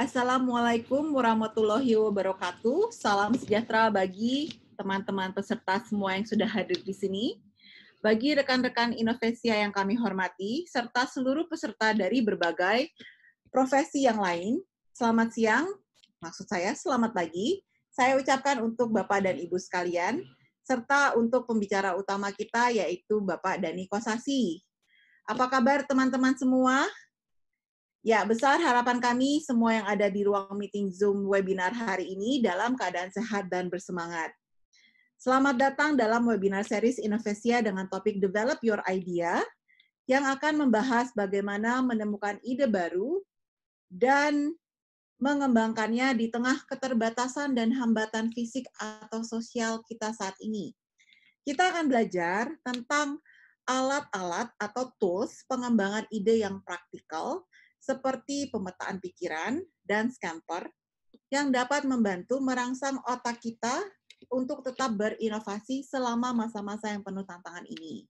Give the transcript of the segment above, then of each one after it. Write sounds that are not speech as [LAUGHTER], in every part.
Assalamualaikum warahmatullahi wabarakatuh. Salam sejahtera bagi teman-teman peserta semua yang sudah hadir di sini. Bagi rekan-rekan Inovesia yang kami hormati, serta seluruh peserta dari berbagai profesi yang lain, selamat siang, maksud saya selamat pagi, saya ucapkan untuk Bapak dan Ibu sekalian, serta untuk pembicara utama kita yaitu Bapak Dani Kosasi. Apa kabar teman-teman semua? Ya, besar harapan kami semua yang ada di ruang meeting Zoom webinar hari ini dalam keadaan sehat dan bersemangat. Selamat datang dalam webinar series Innovesia dengan topik Develop Your Idea yang akan membahas bagaimana menemukan ide baru dan mengembangkannya di tengah keterbatasan dan hambatan fisik atau sosial kita saat ini. Kita akan belajar tentang alat-alat atau tools pengembangan ide yang praktikal seperti pemetaan pikiran dan scamper yang dapat membantu merangsang otak kita untuk tetap berinovasi selama masa-masa yang penuh tantangan ini.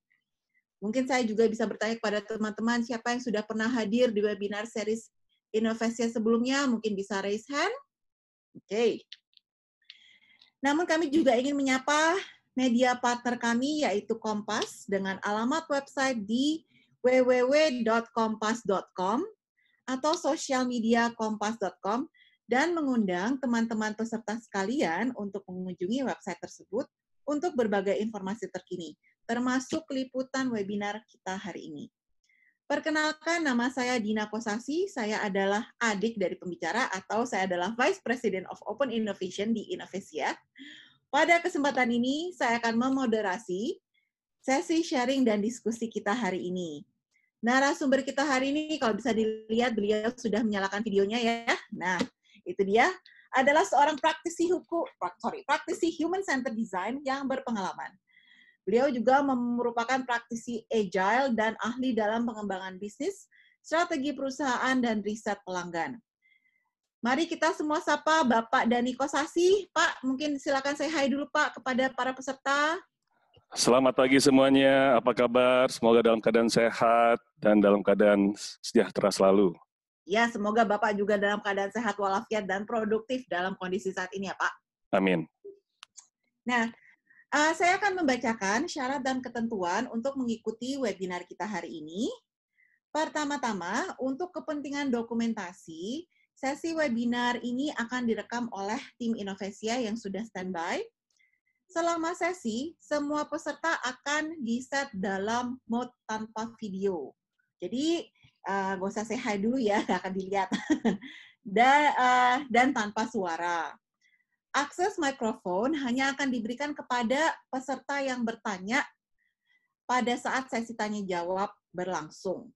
Mungkin saya juga bisa bertanya kepada teman-teman siapa yang sudah pernah hadir di webinar series inovasi sebelumnya, mungkin bisa raise hand. Oke. Okay. Namun kami juga ingin menyapa media partner kami yaitu Kompas dengan alamat website di www.kompas.com atau sosial media kompas.com dan mengundang teman-teman peserta sekalian untuk mengunjungi website tersebut untuk berbagai informasi terkini, termasuk liputan webinar kita hari ini. Perkenalkan, nama saya Dina Kosasi. Saya adalah adik dari pembicara atau saya adalah Vice President of Open Innovation di Inovisia. Pada kesempatan ini, saya akan memoderasi sesi sharing dan diskusi kita hari ini narasumber kita hari ini kalau bisa dilihat beliau sudah menyalakan videonya ya. Nah, itu dia adalah seorang praktisi hukum, sorry, praktisi human centered design yang berpengalaman. Beliau juga merupakan praktisi agile dan ahli dalam pengembangan bisnis, strategi perusahaan dan riset pelanggan. Mari kita semua sapa Bapak Dani Kosasi, Pak, mungkin silakan saya hai dulu Pak kepada para peserta. Selamat pagi semuanya, apa kabar? Semoga dalam keadaan sehat dan dalam keadaan sejahtera selalu. Ya, semoga Bapak juga dalam keadaan sehat walafiat dan produktif dalam kondisi saat ini ya Pak. Amin. Nah, uh, saya akan membacakan syarat dan ketentuan untuk mengikuti webinar kita hari ini. Pertama-tama, untuk kepentingan dokumentasi, sesi webinar ini akan direkam oleh tim Innovesia yang sudah standby Selama sesi, semua peserta akan di-set dalam mode tanpa video. Jadi, uh, eh, gak usah say dulu ya, [LAUGHS] gak akan dilihat. [LAUGHS] dan, uh, eh, dan tanpa suara. Akses mikrofon hanya akan diberikan kepada peserta yang bertanya pada saat sesi tanya-jawab berlangsung.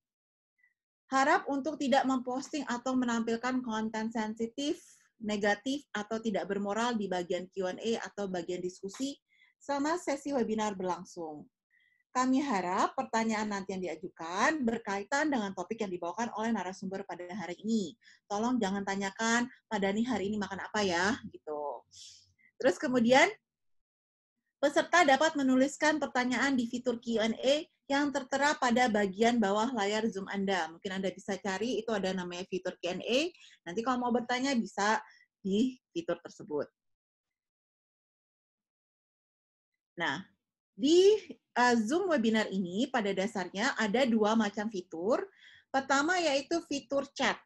Harap untuk tidak memposting atau menampilkan konten sensitif negatif atau tidak bermoral di bagian Q&A atau bagian diskusi selama sesi webinar berlangsung. Kami harap pertanyaan nanti yang diajukan berkaitan dengan topik yang dibawakan oleh narasumber pada hari ini. Tolong jangan tanyakan, pada nih hari ini makan apa ya, gitu. Terus kemudian, peserta dapat menuliskan pertanyaan di fitur Q&A yang tertera pada bagian bawah layar Zoom Anda. Mungkin Anda bisa cari, itu ada namanya fitur Q&A. Nanti kalau mau bertanya bisa di fitur tersebut. Nah, di eh, Zoom webinar ini pada dasarnya ada dua macam fitur. Pertama yaitu fitur chat.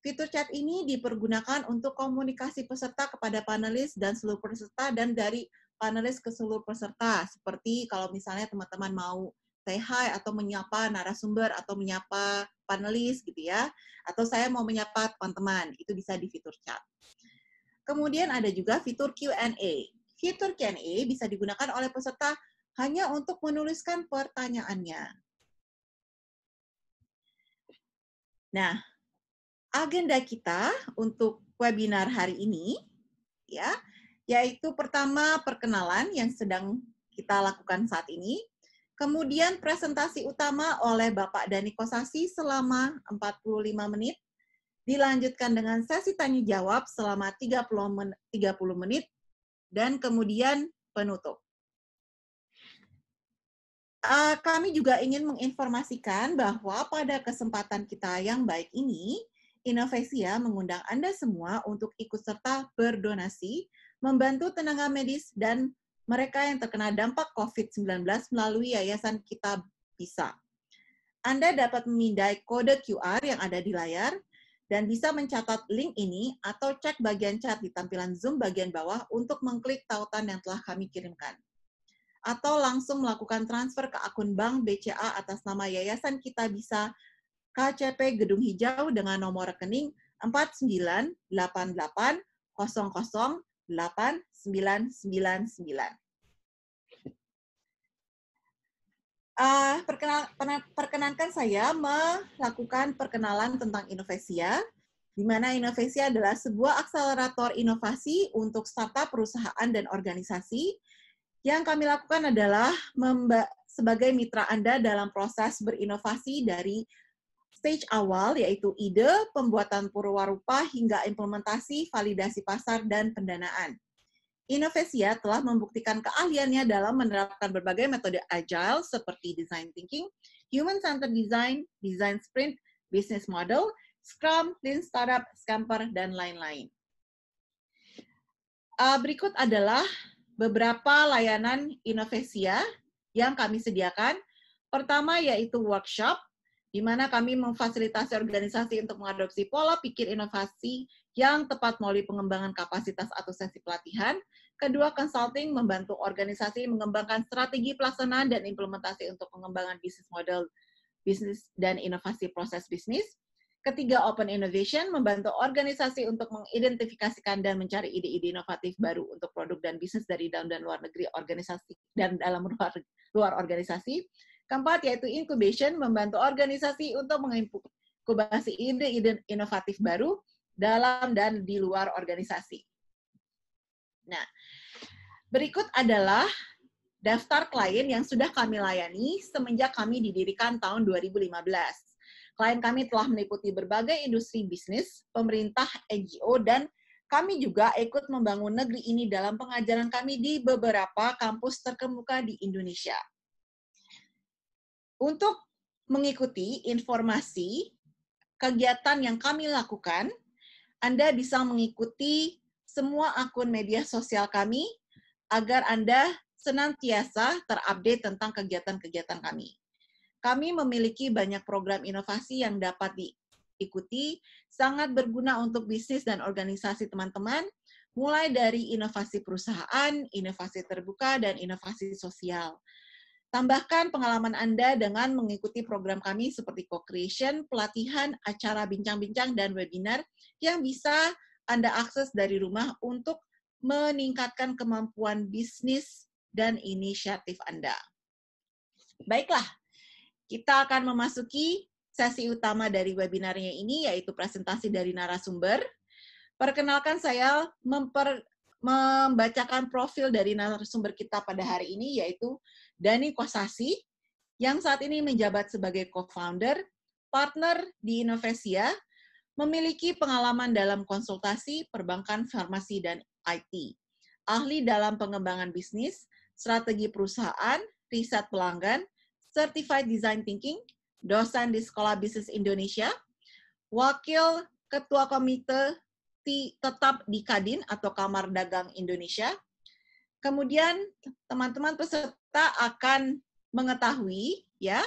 Fitur chat ini dipergunakan untuk komunikasi peserta kepada panelis dan seluruh peserta dan dari panelis ke seluruh peserta. Seperti kalau misalnya teman-teman mau say hi atau menyapa narasumber atau menyapa panelis gitu ya. Atau saya mau menyapa teman-teman, itu bisa di fitur chat. Kemudian ada juga fitur Q&A. Fitur Q&A bisa digunakan oleh peserta hanya untuk menuliskan pertanyaannya. Nah, agenda kita untuk webinar hari ini ya, yaitu pertama perkenalan yang sedang kita lakukan saat ini, Kemudian presentasi utama oleh Bapak Dani Kosasi selama 45 menit, dilanjutkan dengan sesi tanya jawab selama 30 menit, 30 menit dan kemudian penutup. Eh, kami juga ingin menginformasikan bahwa pada kesempatan kita yang baik ini, Inovasia mengundang Anda semua untuk ikut serta berdonasi, membantu tenaga medis dan mereka yang terkena dampak COVID-19 melalui Yayasan Kita Bisa. Anda dapat memindai kode QR yang ada di layar dan bisa mencatat link ini atau cek bagian chat di tampilan Zoom bagian bawah untuk mengklik tautan yang telah kami kirimkan. Atau langsung melakukan transfer ke akun bank BCA atas nama Yayasan Kita Bisa KCP Gedung Hijau dengan nomor rekening 4988 8999. Uh, perkenal, perkenankan saya melakukan perkenalan tentang Innovesia, di mana Innovesia adalah sebuah akselerator inovasi untuk startup perusahaan dan organisasi. Yang kami lakukan adalah sebagai mitra Anda dalam proses berinovasi dari stage awal yaitu ide, pembuatan purwarupa hingga implementasi, validasi pasar dan pendanaan. Innovesia telah membuktikan keahliannya dalam menerapkan berbagai metode agile seperti design thinking, human-centered design, design sprint, business model, Scrum, Lean Startup, Scamper, dan lain-lain. Eh, berikut adalah beberapa layanan Innovesia yang kami sediakan. Pertama yaitu workshop, di mana kami memfasilitasi organisasi untuk mengadopsi pola pikir inovasi yang tepat melalui pengembangan kapasitas atau sesi pelatihan. Kedua, consulting membantu organisasi mengembangkan strategi pelaksanaan dan implementasi untuk pengembangan bisnis model bisnis dan inovasi proses bisnis. Ketiga, open innovation membantu organisasi untuk mengidentifikasikan dan mencari ide-ide inovatif baru untuk produk dan bisnis dari dalam dan luar negeri organisasi dan dalam luar luar organisasi. Keempat yaitu incubation, membantu organisasi untuk menginkubasi ide-ide inovatif baru dalam dan di luar organisasi. Nah, berikut adalah daftar klien yang sudah kami layani semenjak kami didirikan tahun 2015. Klien kami telah meliputi berbagai industri bisnis, pemerintah, NGO, dan kami juga ikut membangun negeri ini dalam pengajaran kami di beberapa kampus terkemuka di Indonesia untuk mengikuti informasi kegiatan yang kami lakukan, Anda bisa mengikuti semua akun media sosial kami agar Anda senantiasa terupdate tentang kegiatan-kegiatan kami. Kami memiliki banyak program inovasi yang dapat diikuti, sangat berguna untuk bisnis dan organisasi teman-teman, mulai dari inovasi perusahaan, inovasi terbuka, dan inovasi sosial. Tambahkan pengalaman Anda dengan mengikuti program kami seperti co-creation, pelatihan, acara bincang-bincang, dan webinar yang bisa Anda akses dari rumah untuk meningkatkan kemampuan bisnis dan inisiatif Anda. Baiklah, kita akan memasuki sesi utama dari webinarnya ini, yaitu presentasi dari narasumber. Perkenalkan saya memper, membacakan profil dari narasumber kita pada hari ini, yaitu Dani Kosasi, yang saat ini menjabat sebagai co-founder, partner di Innovesia, memiliki pengalaman dalam konsultasi, perbankan, farmasi, dan IT. Ahli dalam pengembangan bisnis, strategi perusahaan, riset pelanggan, Certified Design Thinking, dosen di Sekolah Bisnis Indonesia, Wakil Ketua Komite tetap di Kadin atau Kamar Dagang Indonesia, Kemudian teman-teman peserta akan mengetahui ya,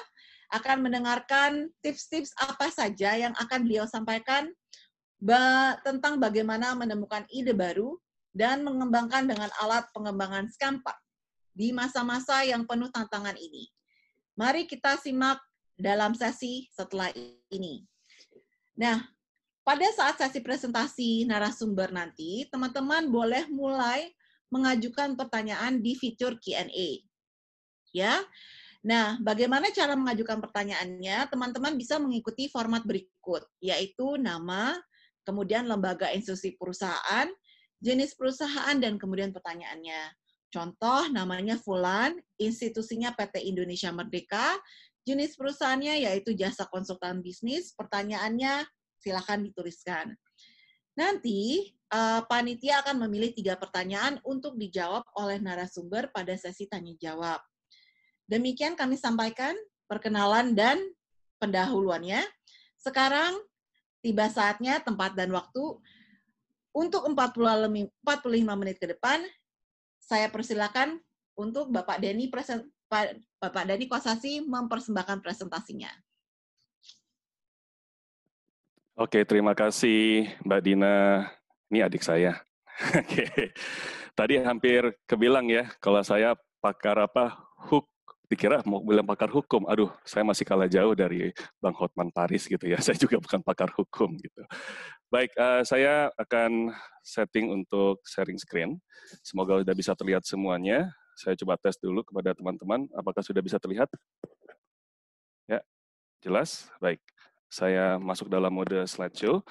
akan mendengarkan tips-tips apa saja yang akan beliau sampaikan ba tentang bagaimana menemukan ide baru dan mengembangkan dengan alat pengembangan skampa di masa-masa yang penuh tantangan ini. Mari kita simak dalam sesi setelah ini. Nah, pada saat sesi presentasi narasumber nanti, teman-teman boleh mulai mengajukan pertanyaan di fitur Q&A. Ya. Nah, bagaimana cara mengajukan pertanyaannya? Teman-teman bisa mengikuti format berikut, yaitu nama, kemudian lembaga institusi perusahaan, jenis perusahaan, dan kemudian pertanyaannya. Contoh, namanya Fulan, institusinya PT Indonesia Merdeka, jenis perusahaannya yaitu jasa konsultan bisnis, pertanyaannya silakan dituliskan. Nanti uh, panitia akan memilih tiga pertanyaan untuk dijawab oleh narasumber pada sesi tanya jawab. Demikian kami sampaikan perkenalan dan pendahuluannya. Sekarang tiba saatnya tempat dan waktu untuk 45 menit ke depan. Saya persilakan untuk Bapak Denny present, Bapak Dani Kosasi mempersembahkan presentasinya. Oke, terima kasih Mbak Dina ini adik saya. [LAUGHS] Tadi hampir kebilang ya, kalau saya pakar apa hook dikira mau bilang pakar hukum, aduh saya masih kalah jauh dari Bang Hotman Paris gitu ya, [LAUGHS] saya juga bukan pakar hukum gitu. Baik, uh, saya akan setting untuk sharing screen, semoga sudah bisa terlihat semuanya. Saya coba tes dulu kepada teman-teman, apakah sudah bisa terlihat? Ya, jelas? Baik, saya masuk dalam mode slideshow.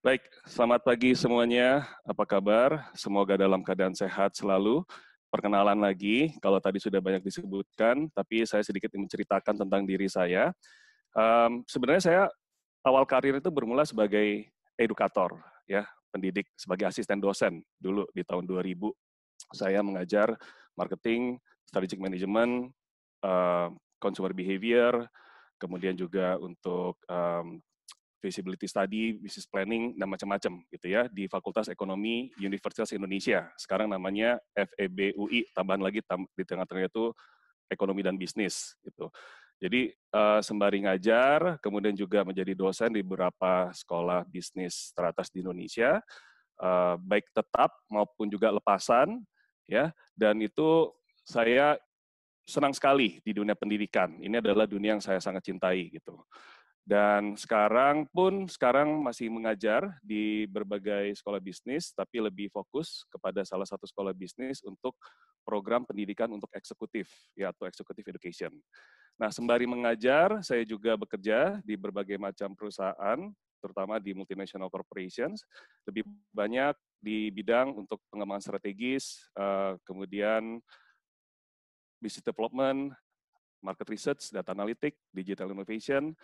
Baik, selamat pagi semuanya. Apa kabar? Semoga dalam keadaan sehat selalu. Perkenalan lagi, kalau tadi sudah banyak disebutkan, tapi saya sedikit menceritakan tentang diri saya. Um, sebenarnya saya awal karir itu bermula sebagai edukator, ya, pendidik sebagai asisten dosen dulu di tahun 2000. Saya mengajar marketing, strategic management, uh, consumer behavior, kemudian juga untuk um, feasibility study, business planning, dan macam-macam gitu ya di Fakultas Ekonomi Universitas Indonesia. Sekarang namanya FEB UI, tambahan lagi tam di tengah-tengah itu ekonomi dan bisnis gitu. Jadi uh, sembari ngajar, kemudian juga menjadi dosen di beberapa sekolah bisnis teratas di Indonesia, uh, baik tetap maupun juga lepasan, ya. Dan itu saya senang sekali di dunia pendidikan. Ini adalah dunia yang saya sangat cintai gitu. Dan sekarang pun sekarang masih mengajar di berbagai sekolah bisnis, tapi lebih fokus kepada salah satu sekolah bisnis untuk program pendidikan untuk eksekutif, yaitu executive education. Nah, sembari mengajar, saya juga bekerja di berbagai macam perusahaan, terutama di multinational corporations, lebih banyak di bidang untuk pengembangan strategis, eh, kemudian business development, market research, data analytic, digital innovation,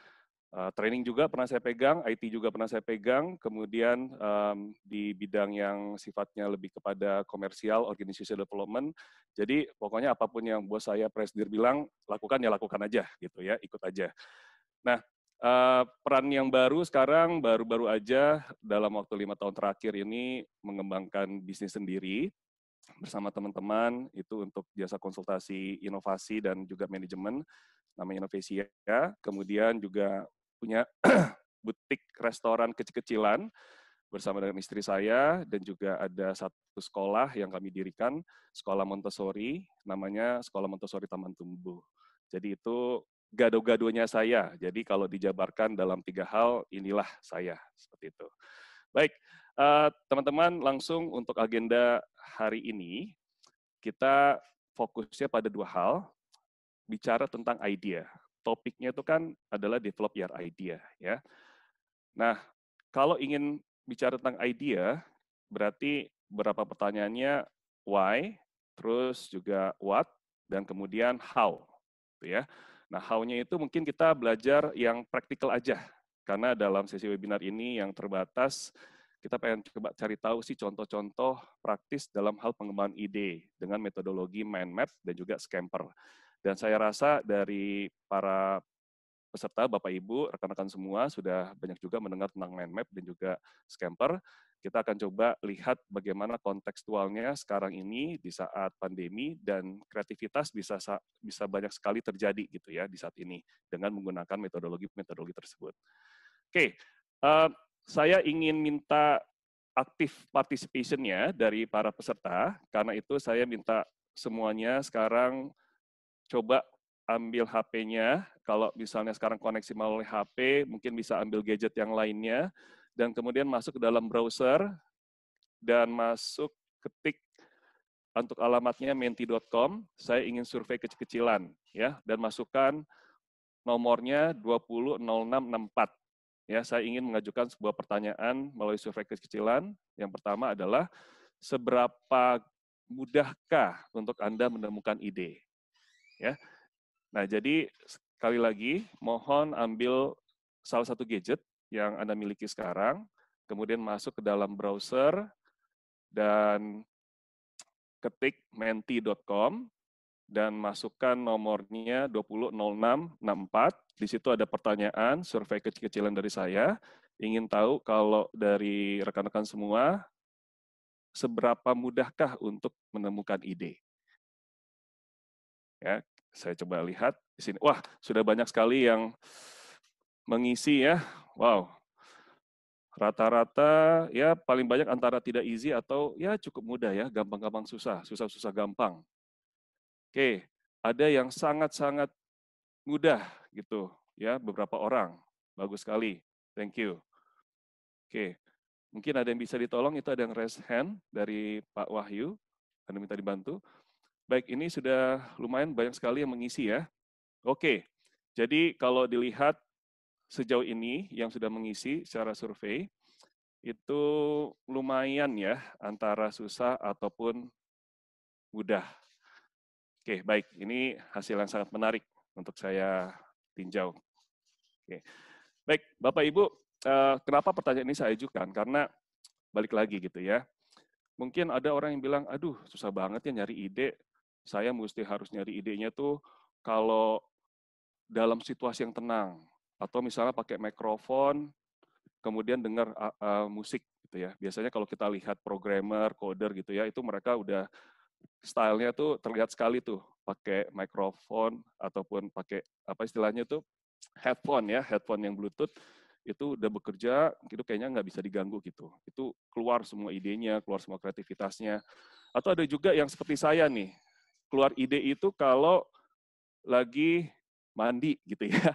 Uh, training juga pernah saya pegang, IT juga pernah saya pegang, kemudian um, di bidang yang sifatnya lebih kepada komersial, organization development. Jadi pokoknya apapun yang buat saya presdir bilang, lakukan ya lakukan aja gitu ya, ikut aja. Nah, uh, peran yang baru sekarang baru-baru aja dalam waktu lima tahun terakhir ini mengembangkan bisnis sendiri bersama teman-teman itu untuk jasa konsultasi inovasi dan juga manajemen namanya Innovasia. Kemudian juga punya [CLEARS THROAT] butik restoran kecil-kecilan bersama dengan istri saya dan juga ada satu sekolah yang kami dirikan, sekolah Montessori, namanya Sekolah Montessori Taman Tumbuh. Jadi itu gado-gadonya saya. Jadi kalau dijabarkan dalam tiga hal, inilah saya. Seperti itu. Baik, eh, teman -teman langsung untuk agenda hari ini kita fokusnya pada dua hal, bicara tentang idea. Topiknya itu kan adalah develop your idea, ya. Nah, kalau ingin bicara tentang idea, berarti berapa pertanyaannya why, terus juga what, dan kemudian how, gitu ya. Nah, how-nya itu mungkin kita belajar yang praktikal aja, karena dalam sesi webinar ini yang terbatas kita pengen coba cari tahu sih contoh-contoh praktis dalam hal pengembangan ide dengan metodologi mind map dan juga scamper. Dan saya rasa dari para peserta, Bapak Ibu, rekan-rekan semua sudah banyak juga mendengar tentang mind map dan juga scamper. Kita akan coba lihat bagaimana kontekstualnya sekarang ini di saat pandemi dan kreativitas bisa bisa banyak sekali terjadi gitu ya di saat ini dengan menggunakan metodologi-metodologi tersebut. Oke, okay. uh, eh, saya ingin minta aktif participation-nya dari para peserta. Karena itu saya minta semuanya sekarang coba ambil HP-nya. Kalau misalnya sekarang koneksi melalui HP, mungkin bisa ambil gadget yang lainnya. Dan kemudian masuk ke dalam browser dan masuk ketik untuk alamatnya menti.com, saya ingin survei kecil-kecilan ya dan masukkan nomornya 200664. Ya, saya ingin mengajukan sebuah pertanyaan melalui survei kekecilan. Yang pertama adalah seberapa mudahkah untuk Anda menemukan ide? Ya. Nah, jadi sekali lagi mohon ambil salah satu gadget yang Anda miliki sekarang, kemudian masuk ke dalam browser dan ketik menti.com dan masukkan nomornya 200664. Di situ ada pertanyaan, survei kecil-kecilan dari saya. Ingin tahu kalau dari rekan-rekan semua, seberapa mudahkah untuk menemukan ide? Ya, saya coba lihat di sini. Wah, sudah banyak sekali yang mengisi ya. Wow. Rata-rata ya paling banyak antara tidak easy atau ya cukup mudah ya, gampang-gampang susah, susah-susah gampang. Oke, ada yang sangat-sangat mudah gitu ya beberapa orang. Bagus sekali. Thank you. Oke. Mungkin ada yang bisa ditolong itu ada yang raise hand dari Pak Wahyu. Anda minta dibantu. Baik, ini sudah lumayan banyak sekali yang mengisi ya. Oke. Jadi kalau dilihat sejauh ini yang sudah mengisi secara survei itu lumayan ya antara susah ataupun mudah Oke, baik. Ini hasil yang sangat menarik untuk saya tinjau. Oke. Baik, Bapak Ibu, eh, kenapa pertanyaan ini saya ajukan? Karena balik lagi gitu ya. Mungkin ada orang yang bilang, aduh susah banget ya nyari ide. Saya mesti harus nyari idenya tuh kalau dalam situasi yang tenang. Atau misalnya pakai mikrofon, kemudian dengar uh, uh, musik gitu ya. Biasanya kalau kita lihat programmer, coder gitu ya, itu mereka udah stylenya tuh terlihat sekali tuh pakai mikrofon ataupun pakai apa istilahnya tuh headphone ya headphone yang bluetooth itu udah bekerja itu kayaknya nggak bisa diganggu gitu itu keluar semua idenya keluar semua kreativitasnya atau ada juga yang seperti saya nih keluar ide itu kalau lagi mandi gitu ya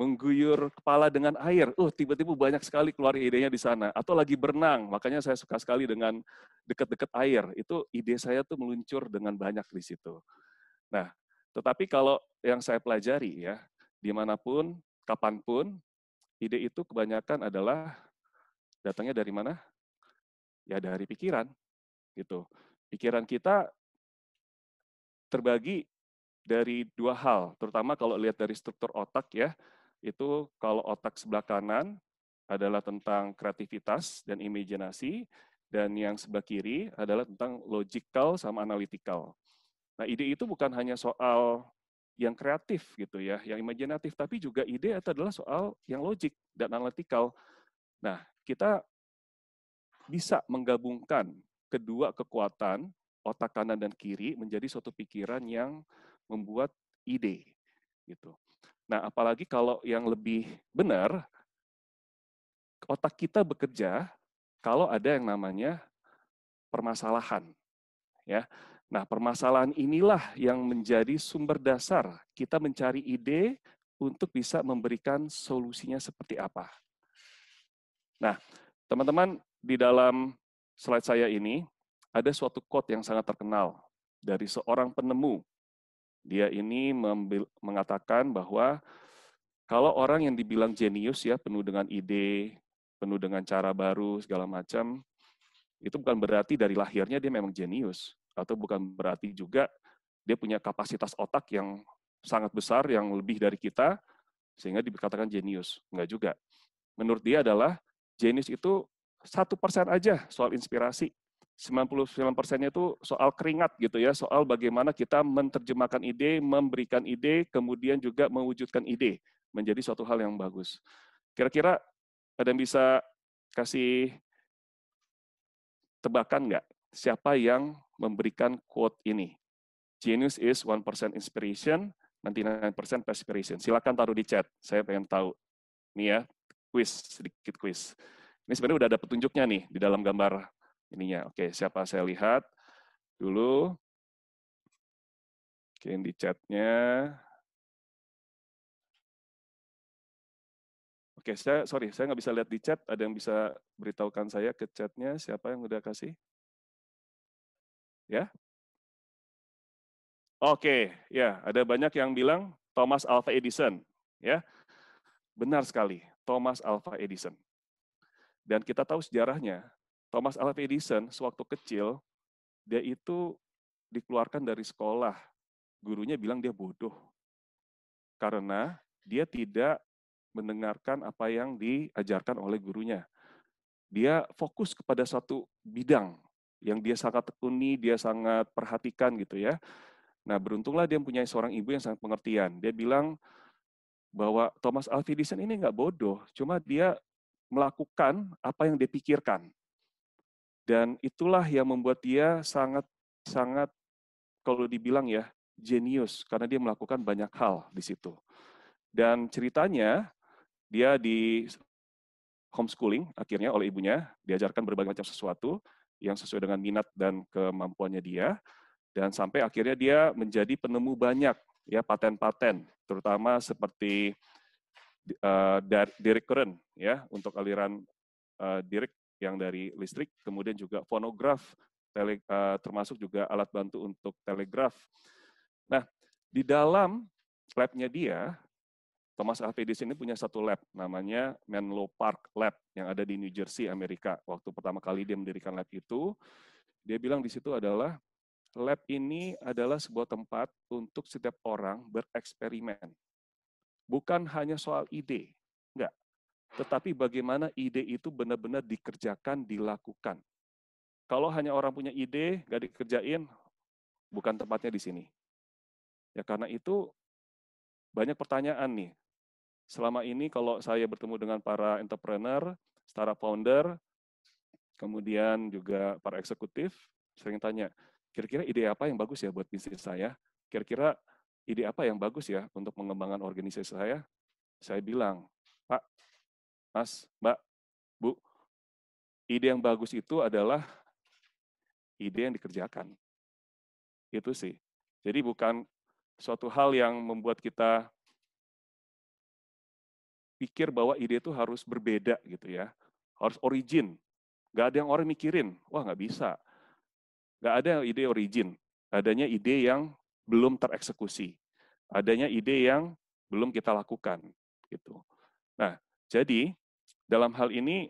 mengguyur kepala dengan air. Uh, tiba-tiba banyak sekali keluar idenya di sana. Atau lagi berenang, makanya saya suka sekali dengan dekat-dekat air. Itu ide saya tuh meluncur dengan banyak di situ. Nah, tetapi kalau yang saya pelajari ya, dimanapun, kapanpun, ide itu kebanyakan adalah datangnya dari mana? Ya dari pikiran, gitu. Pikiran kita terbagi dari dua hal, terutama kalau lihat dari struktur otak ya, itu kalau otak sebelah kanan adalah tentang kreativitas dan imajinasi, dan yang sebelah kiri adalah tentang logical sama analytical. Nah, ide itu bukan hanya soal yang kreatif gitu ya, yang imajinatif, tapi juga ide itu adalah soal yang logik dan analytical. Nah, kita bisa menggabungkan kedua kekuatan otak kanan dan kiri menjadi suatu pikiran yang membuat ide gitu. Nah, apalagi kalau yang lebih benar, otak kita bekerja kalau ada yang namanya permasalahan. Ya. Nah, permasalahan inilah yang menjadi sumber dasar kita mencari ide untuk bisa memberikan solusinya seperti apa. Nah, teman-teman, di dalam slide saya ini ada suatu quote yang sangat terkenal dari seorang penemu dia ini mengatakan bahwa kalau orang yang dibilang jenius ya penuh dengan ide, penuh dengan cara baru segala macam, itu bukan berarti dari lahirnya dia memang jenius atau bukan berarti juga dia punya kapasitas otak yang sangat besar yang lebih dari kita sehingga dikatakan jenius. Enggak juga. Menurut dia adalah jenius itu satu persen aja soal inspirasi. 99 persennya itu soal keringat gitu ya, soal bagaimana kita menerjemahkan ide, memberikan ide, kemudian juga mewujudkan ide menjadi suatu hal yang bagus. Kira-kira ada yang bisa kasih tebakan nggak siapa yang memberikan quote ini? Genius is 1% inspiration, 99% perspiration. Silakan taruh di chat, saya pengen tahu. Nih ya, quiz, sedikit quiz. Ini sebenarnya udah ada petunjuknya nih di dalam gambar ininya. Oke, siapa saya lihat dulu. Oke, di chatnya. Oke, saya sorry, saya nggak bisa lihat di chat. Ada yang bisa beritahukan saya ke chatnya siapa yang udah kasih? Ya? Oke, ya ada banyak yang bilang Thomas Alva Edison, ya benar sekali Thomas Alva Edison. Dan kita tahu sejarahnya Thomas Alva Edison sewaktu kecil dia itu dikeluarkan dari sekolah. Gurunya bilang dia bodoh karena dia tidak mendengarkan apa yang diajarkan oleh gurunya. Dia fokus kepada satu bidang yang dia sangat tekuni, dia sangat perhatikan gitu ya. Nah, beruntunglah dia mempunyai seorang ibu yang sangat pengertian. Dia bilang bahwa Thomas Alva Edison ini nggak bodoh, cuma dia melakukan apa yang dipikirkan. Dan itulah yang membuat dia sangat sangat kalau dibilang ya jenius karena dia melakukan banyak hal di situ. Dan ceritanya dia di homeschooling akhirnya oleh ibunya diajarkan berbagai macam sesuatu yang sesuai dengan minat dan kemampuannya dia dan sampai akhirnya dia menjadi penemu banyak ya paten-paten terutama seperti uh, eh, keren eh, ya untuk aliran uh, eh, Derek yang dari listrik, kemudian juga fonograf, tele, uh, termasuk juga alat bantu untuk telegraf. Nah, di dalam labnya dia, Thomas Alva Edison ini punya satu lab namanya Menlo Park Lab yang ada di New Jersey, Amerika. Waktu pertama kali dia mendirikan lab itu, dia bilang di situ adalah lab ini adalah sebuah tempat untuk setiap orang bereksperimen. Bukan hanya soal ide, enggak. Tetapi bagaimana ide itu benar-benar dikerjakan, dilakukan. Kalau hanya orang punya ide, nggak dikerjain, bukan tempatnya di sini. Ya karena itu banyak pertanyaan nih. Selama ini kalau saya bertemu dengan para entrepreneur, startup founder, kemudian juga para eksekutif, sering tanya, kira-kira ide apa yang bagus ya buat bisnis saya? Kira-kira ide apa yang bagus ya untuk mengembangkan organisasi saya? Saya bilang, Pak, Mas, Mbak, Bu, ide yang bagus itu adalah ide yang dikerjakan. Itu sih. Jadi bukan suatu hal yang membuat kita pikir bahwa ide itu harus berbeda gitu ya. Harus origin. Gak ada yang orang mikirin. Wah nggak bisa. Gak ada ide origin. Adanya ide yang belum tereksekusi. Adanya ide yang belum kita lakukan. gitu. Nah, jadi, dalam hal ini,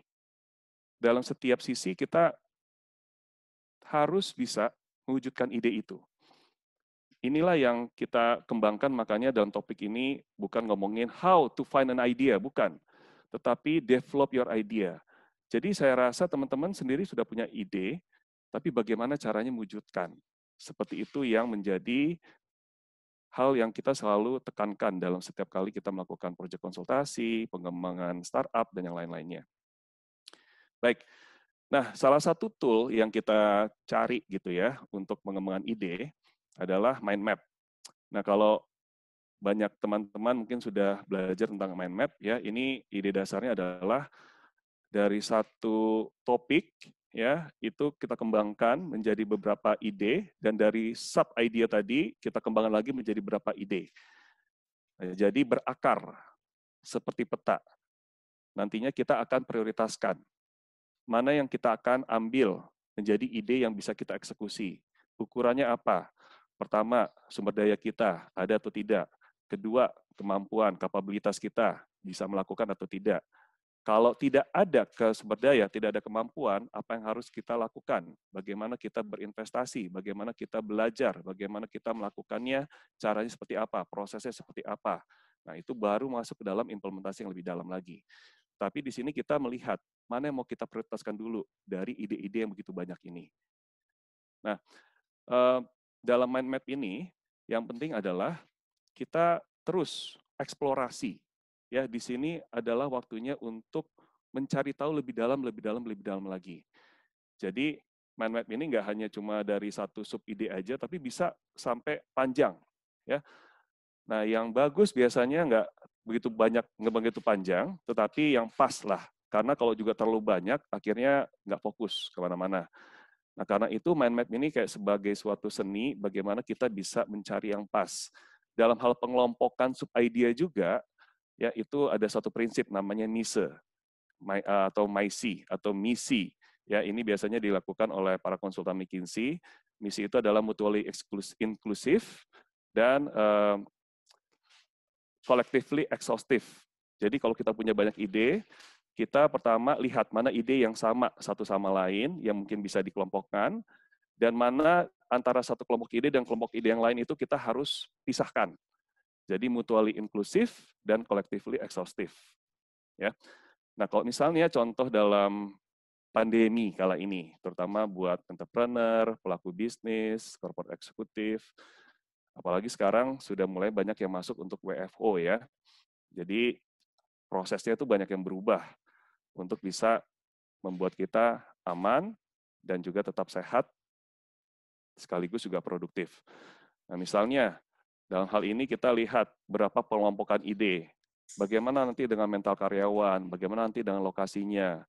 dalam setiap sisi kita harus bisa mewujudkan ide itu. Inilah yang kita kembangkan, makanya dalam topik ini bukan ngomongin how to find an idea, bukan. Tetapi develop your idea. Jadi saya rasa teman-teman sendiri sudah punya ide, tapi bagaimana caranya mewujudkan. Seperti itu yang menjadi hal yang kita selalu tekankan dalam setiap kali kita melakukan proyek konsultasi, pengembangan startup, dan yang lain-lainnya. Baik, nah salah satu tool yang kita cari gitu ya untuk pengembangan ide adalah mind map. Nah kalau banyak teman-teman mungkin sudah belajar tentang mind map ya, ini ide dasarnya adalah dari satu topik ya itu kita kembangkan menjadi beberapa ide dan dari sub idea tadi kita kembangkan lagi menjadi beberapa ide. Nah, jadi berakar seperti peta. Nantinya kita akan prioritaskan mana yang kita akan ambil menjadi ide yang bisa kita eksekusi. Ukurannya apa? Pertama, sumber daya kita ada atau tidak. Kedua, kemampuan, kapabilitas kita bisa melakukan atau tidak. Kalau tidak ada ke sumber daya, tidak ada kemampuan, apa yang harus kita lakukan? Bagaimana kita berinvestasi? Bagaimana kita belajar? Bagaimana kita melakukannya? Caranya seperti apa? Prosesnya seperti apa? Nah, itu baru masuk ke dalam implementasi yang lebih dalam lagi. Tapi di sini kita melihat mana yang mau kita prioritaskan dulu dari ide-ide yang begitu banyak ini. Nah, eh, dalam mind map ini, yang penting adalah kita terus eksplorasi ya di sini adalah waktunya untuk mencari tahu lebih dalam, lebih dalam, lebih dalam lagi. Jadi mind map ini nggak hanya cuma dari satu sub ide aja, tapi bisa sampai panjang. Ya, nah yang bagus biasanya nggak begitu banyak, nggak begitu panjang, tetapi yang pas lah. Karena kalau juga terlalu banyak, akhirnya nggak fokus kemana-mana. Nah karena itu mind map ini kayak sebagai suatu seni, bagaimana kita bisa mencari yang pas. Dalam hal pengelompokan sub idea juga, ya itu ada satu prinsip namanya mise eh, atau MISI atau misi ya ini biasanya dilakukan oleh para konsultan McKinsey misi itu adalah mutually inclusive dan uh, collectively exhaustive jadi kalau kita punya banyak ide kita pertama lihat mana ide yang sama satu sama lain yang mungkin bisa dikelompokkan dan mana antara satu kelompok ide dan kelompok ide yang lain itu kita harus pisahkan jadi mutually inclusive dan collectively exhaustive. Ya. Nah, kalau misalnya contoh dalam pandemi kala ini, terutama buat entrepreneur, pelaku bisnis, corporate eksekutif, apalagi sekarang sudah mulai banyak yang masuk untuk WFO ya. Jadi prosesnya itu banyak yang berubah untuk bisa membuat kita aman dan juga tetap sehat sekaligus juga produktif. Nah, misalnya dalam hal ini kita lihat berapa pengelompokan ide, bagaimana nanti dengan mental karyawan, bagaimana nanti dengan lokasinya,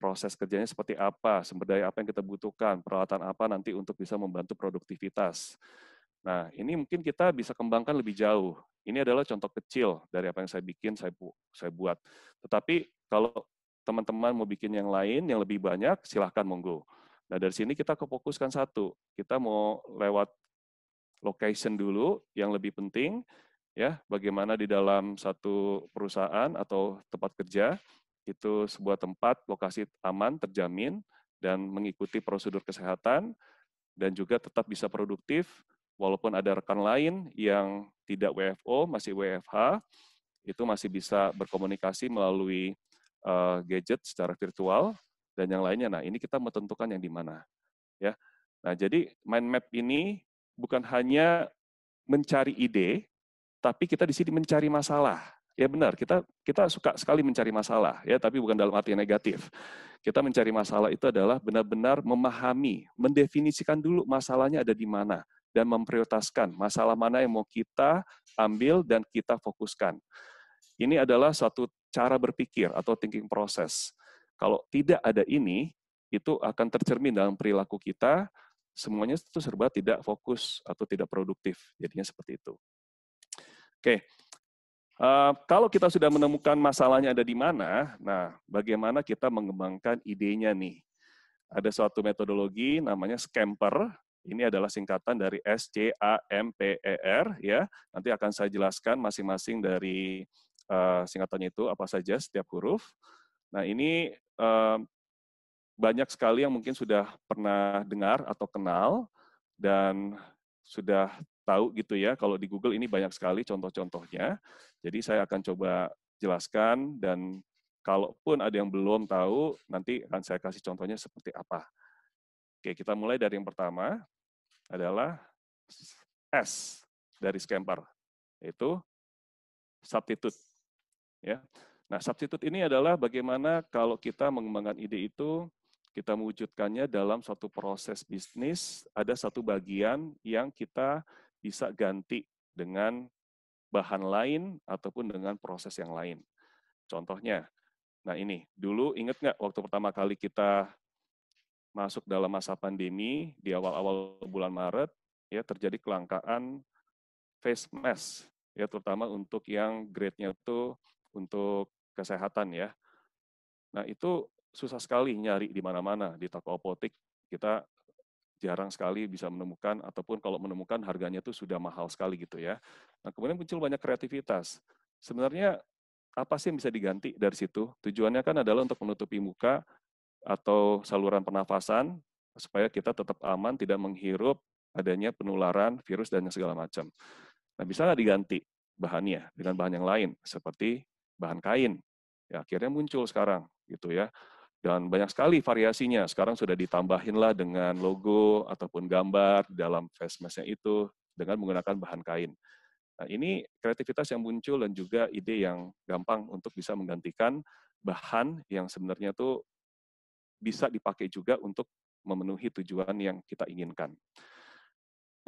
proses kerjanya seperti apa, sumber daya apa yang kita butuhkan, peralatan apa nanti untuk bisa membantu produktivitas. Nah, ini mungkin kita bisa kembangkan lebih jauh. Ini adalah contoh kecil dari apa yang saya bikin, saya, bu saya buat. Tetapi kalau teman-teman mau bikin yang lain, yang lebih banyak, silahkan monggo. Nah, dari sini kita fokuskan satu. Kita mau lewat location dulu yang lebih penting ya bagaimana di dalam satu perusahaan atau tempat kerja itu sebuah tempat lokasi aman terjamin dan mengikuti prosedur kesehatan dan juga tetap bisa produktif walaupun ada rekan lain yang tidak WFO masih WFH itu masih bisa berkomunikasi melalui uh, gadget secara virtual dan yang lainnya nah ini kita menentukan yang di mana ya nah jadi mind map ini bukan hanya mencari ide, tapi kita di sini mencari masalah. Ya benar, kita kita suka sekali mencari masalah ya, tapi bukan dalam arti negatif. Kita mencari masalah itu adalah benar-benar memahami, mendefinisikan dulu masalahnya ada di mana dan memprioritaskan masalah mana yang mau kita ambil dan kita fokuskan. Ini adalah suatu cara berpikir atau thinking process. Kalau tidak ada ini, itu akan tercermin dalam perilaku kita, semuanya itu serba tidak fokus atau tidak produktif. Jadinya seperti itu. Oke, uh, kalau kita sudah menemukan masalahnya ada di mana, nah bagaimana kita mengembangkan idenya nih? Ada suatu metodologi namanya Scamper. Ini adalah singkatan dari S C A M P E R ya. Nanti akan saya jelaskan masing-masing dari uh, singkatannya itu apa saja setiap huruf. Nah, ini uh, banyak sekali yang mungkin sudah pernah dengar atau kenal dan sudah tahu gitu ya kalau di Google ini banyak sekali contoh-contohnya. Jadi saya akan coba jelaskan dan kalaupun ada yang belum tahu nanti akan saya kasih contohnya seperti apa. Oke, kita mulai dari yang pertama adalah S dari scamper yaitu substitute. Ya. Nah, substitute ini adalah bagaimana kalau kita mengembangkan ide itu kita mewujudkannya dalam suatu proses bisnis, ada satu bagian yang kita bisa ganti dengan bahan lain ataupun dengan proses yang lain. Contohnya, nah ini, dulu inget nggak waktu pertama kali kita masuk dalam masa pandemi di awal-awal bulan Maret, ya terjadi kelangkaan face mask, ya terutama untuk yang grade-nya itu untuk kesehatan ya. Nah itu susah sekali nyari di mana-mana di toko apotek kita jarang sekali bisa menemukan ataupun kalau menemukan harganya itu sudah mahal sekali gitu ya. Nah, kemudian muncul banyak kreativitas. Sebenarnya apa sih yang bisa diganti dari situ? Tujuannya kan adalah untuk menutupi muka atau saluran pernafasan supaya kita tetap aman tidak menghirup adanya penularan virus dan segala macam. Nah, bisa nggak diganti bahannya dengan bahan yang lain seperti bahan kain? Ya, akhirnya muncul sekarang gitu ya dan banyak sekali variasinya. Sekarang sudah ditambahinlah dengan logo ataupun gambar dalam face mask-nya itu dengan menggunakan bahan kain. Nah, ini kreativitas yang muncul dan juga ide yang gampang untuk bisa menggantikan bahan yang sebenarnya tuh bisa dipakai juga untuk memenuhi tujuan yang kita inginkan.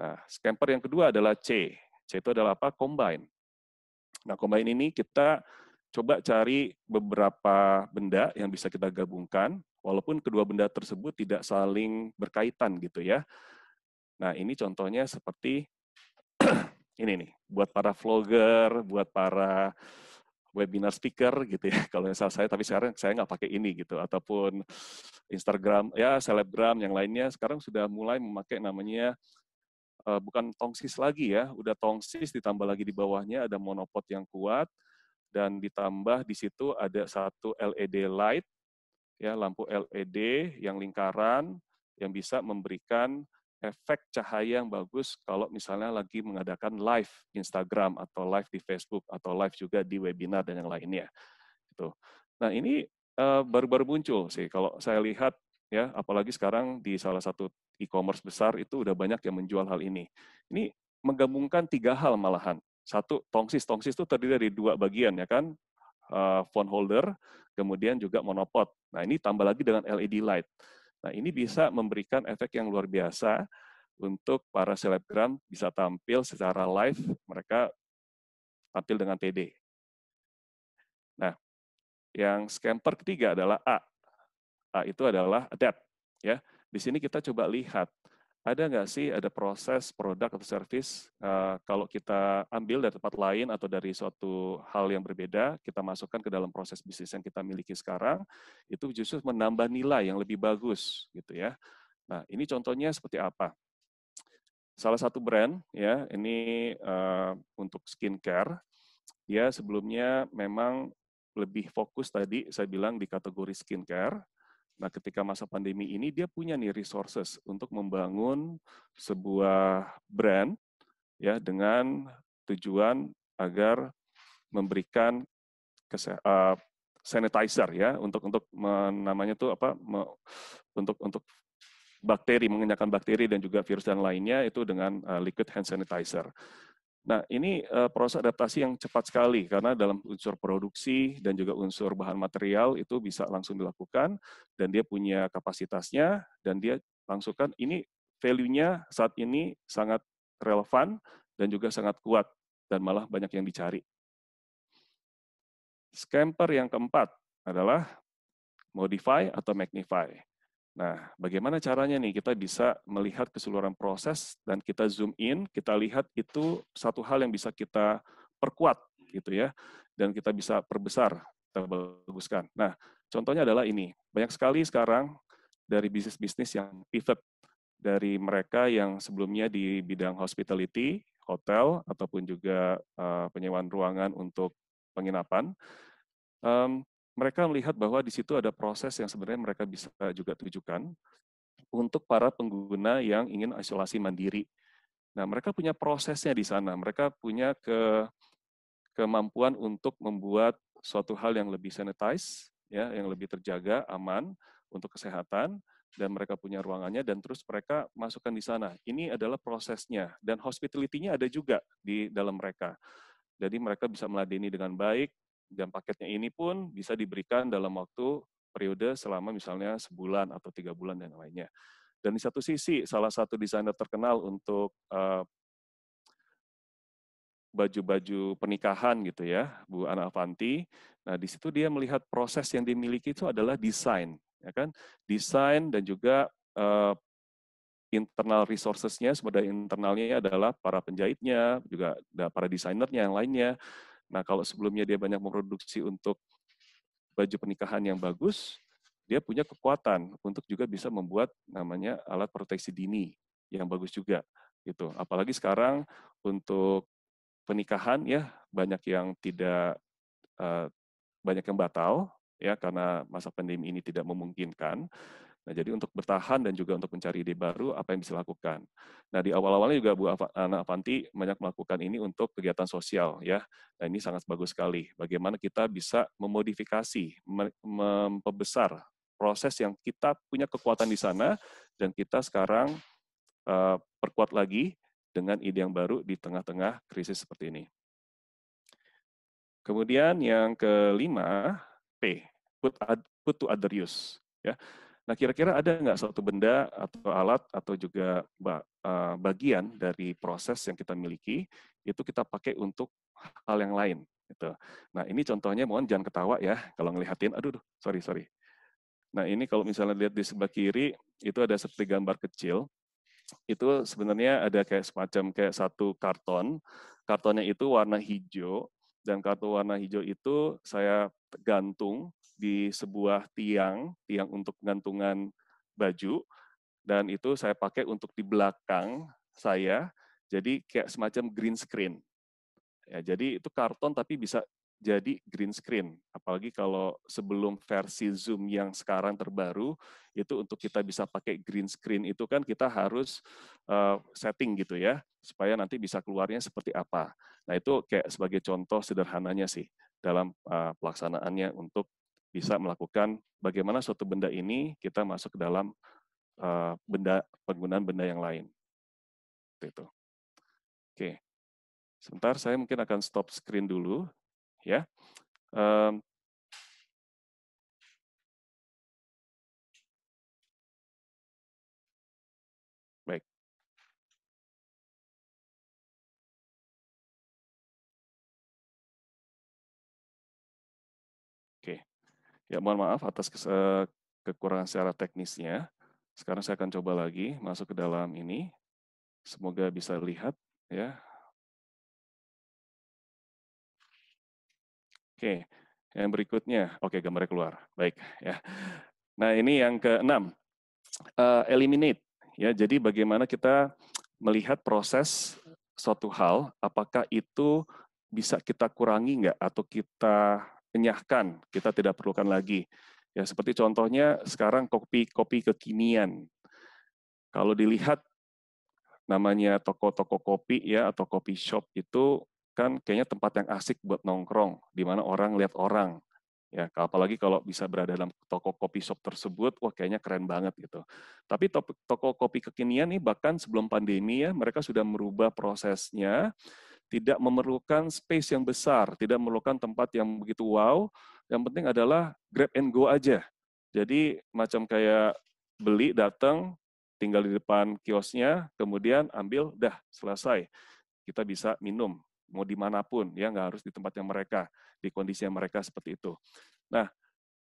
Nah, scamper yang kedua adalah C. C itu adalah apa? Combine. Nah, combine ini kita coba cari beberapa benda yang bisa kita gabungkan, walaupun kedua benda tersebut tidak saling berkaitan gitu ya. Nah ini contohnya seperti [CLEARS THROAT] ini nih, buat para vlogger, buat para webinar speaker gitu ya, [LAUGHS] kalau misal saya, tapi sekarang saya nggak pakai ini gitu, ataupun Instagram, ya selebgram, yang lainnya, sekarang sudah mulai memakai namanya eh, bukan tongsis lagi ya, udah tongsis ditambah lagi di bawahnya ada monopod yang kuat, dan ditambah di situ ada satu LED light ya lampu LED yang lingkaran yang bisa memberikan efek cahaya yang bagus kalau misalnya lagi mengadakan live Instagram atau live di Facebook atau live juga di webinar dan yang lainnya. Itu. Nah, ini eh, baru-baru uh, muncul sih kalau saya lihat ya, apalagi sekarang di salah satu e-commerce besar itu udah banyak yang menjual hal ini. Ini menggabungkan tiga hal malahan satu, tongsis. Tongsis itu terdiri dari dua bagian, ya kan? Uh, phone holder, kemudian juga monopod. Nah, ini tambah lagi dengan LED light. Nah, ini iya. bisa memberikan efek yang luar biasa untuk para selebgram bisa tampil secara live, mereka tampil dengan TD. Nah, yang scamper ketiga adalah A. A itu adalah adapt. Ya, di sini kita coba lihat ada nggak sih ada proses produk atau service uh, kalau kita ambil dari tempat lain atau dari suatu hal yang berbeda kita masukkan ke dalam proses bisnis yang kita miliki sekarang itu justru menambah nilai yang lebih bagus gitu ya nah ini contohnya seperti apa salah satu brand ya ini uh, untuk skincare ya sebelumnya memang lebih fokus tadi saya bilang di kategori skincare Nah, ketika masa pandemi ini dia punya nih resources untuk membangun sebuah brand ya dengan tujuan agar memberikan eh, sanitizer ya untuk untuk namanya tuh apa me, untuk untuk bakteri mengenyahkan bakteri dan juga virus dan lainnya itu dengan uh, liquid hand sanitizer. Nah, ini uh, proses adaptasi yang cepat sekali karena dalam unsur produksi dan juga unsur bahan material itu bisa langsung dilakukan dan dia punya kapasitasnya dan dia langsungkan ini value-nya saat ini sangat relevan dan juga sangat kuat dan malah banyak yang dicari. Scamper yang keempat adalah modify atau magnify. Nah, bagaimana caranya nih kita bisa melihat keseluruhan proses dan kita zoom in, kita lihat itu satu hal yang bisa kita perkuat gitu ya, dan kita bisa perbesar, kita baguskan. Nah, contohnya adalah ini. Banyak sekali sekarang dari bisnis-bisnis yang pivot dari mereka yang sebelumnya di bidang hospitality, hotel, ataupun juga uh, penyewaan ruangan untuk penginapan, um, mereka melihat bahwa di situ ada proses yang sebenarnya mereka bisa juga tujukan untuk para pengguna yang ingin isolasi mandiri. Nah, mereka punya prosesnya di sana. Mereka punya ke kemampuan untuk membuat suatu hal yang lebih sanitize, ya, yang lebih terjaga, aman untuk kesehatan dan mereka punya ruangannya dan terus mereka masukkan di sana. Ini adalah prosesnya dan hospitality-nya ada juga di dalam mereka. Jadi mereka bisa meladeni dengan baik, jam paketnya ini pun bisa diberikan dalam waktu periode selama misalnya sebulan atau tiga bulan dan lainnya. Dan di satu sisi, salah satu desainer terkenal untuk baju eh, baju-baju pernikahan gitu ya, Bu Ana Avanti. Nah, di situ dia melihat proses yang dimiliki itu adalah desain, ya kan? Desain dan juga uh, internal resources-nya sebagai internalnya adalah para penjahitnya, juga para desainernya yang lainnya. Nah, kalau sebelumnya dia banyak memproduksi untuk baju pernikahan yang bagus, dia punya kekuatan untuk juga bisa membuat namanya alat proteksi dini yang bagus juga gitu. Apalagi sekarang untuk pernikahan ya banyak yang tidak uh, banyak yang batal ya karena masa pandemi ini tidak memungkinkan. Nah, jadi untuk bertahan dan juga untuk mencari ide baru, apa yang bisa dilakukan? Nah, di awal-awalnya juga Bu eh, Ana Avanti banyak melakukan ini untuk kegiatan sosial, ya. Nah, ini sangat bagus sekali. Bagaimana kita bisa memodifikasi, memperbesar proses yang kita punya kekuatan di sana, dan kita sekarang uh, perkuat lagi dengan ide yang baru di tengah-tengah krisis seperti ini. Kemudian yang kelima, P, put, ad, put to other use. Ya Nah, kira-kira ada nggak satu benda atau alat atau juga eh, bagian dari proses yang kita miliki itu kita pakai untuk hal yang lain? Gitu. Nah, ini contohnya mohon jangan ketawa ya kalau ngelihatin. Aduh, sorry sorry. Nah, ini kalau misalnya lihat di sebelah kiri itu ada seperti gambar kecil. Itu sebenarnya ada kayak semacam kayak satu karton. Kartonnya itu warna hijau dan kartu warna hijau itu saya gantung di sebuah tiang, tiang untuk gantungan baju, dan itu saya pakai untuk di belakang saya, jadi kayak semacam green screen. Ya, jadi itu karton tapi bisa jadi green screen. Apalagi kalau sebelum versi Zoom yang sekarang terbaru, itu untuk kita bisa pakai green screen itu kan kita harus uh, setting gitu ya, supaya nanti bisa keluarnya seperti apa. Nah itu kayak sebagai contoh sederhananya sih dalam uh, pelaksanaannya untuk bisa melakukan bagaimana suatu benda ini kita masuk ke dalam eh, benda penggunaan benda yang lain. Itu. Oke, sebentar saya mungkin akan stop screen dulu, ya. Ya, mohon maaf atas eh, kekurangan secara teknisnya. Sekarang saya akan coba lagi masuk ke dalam ini. Semoga bisa lihat ya. Oke, yang berikutnya. Oke, gambar keluar. Baik ya. Nah, ini yang keenam. Uh, eliminate ya. Jadi bagaimana kita melihat proses suatu hal apakah itu bisa kita kurangi nggak atau kita kenyahkan, kita tidak perlukan lagi. Ya, seperti contohnya sekarang kopi-kopi kekinian. Kalau dilihat namanya toko-toko kopi ya atau kopi shop itu kan kayaknya tempat yang asik buat nongkrong, di mana orang lihat orang. Ya, apalagi kalau bisa berada dalam toko kopi shop tersebut, wah kayaknya keren banget gitu. Tapi toko kopi kekinian nih bahkan sebelum pandemi ya, mereka sudah merubah prosesnya tidak memerlukan space yang besar, tidak memerlukan tempat yang begitu wow. Yang penting adalah grab and go aja. Jadi macam kayak beli datang, tinggal di depan kiosnya, kemudian ambil, dah selesai. Kita bisa minum mau dimanapun ya nggak harus di tempat yang mereka, di kondisi yang mereka seperti itu. Nah,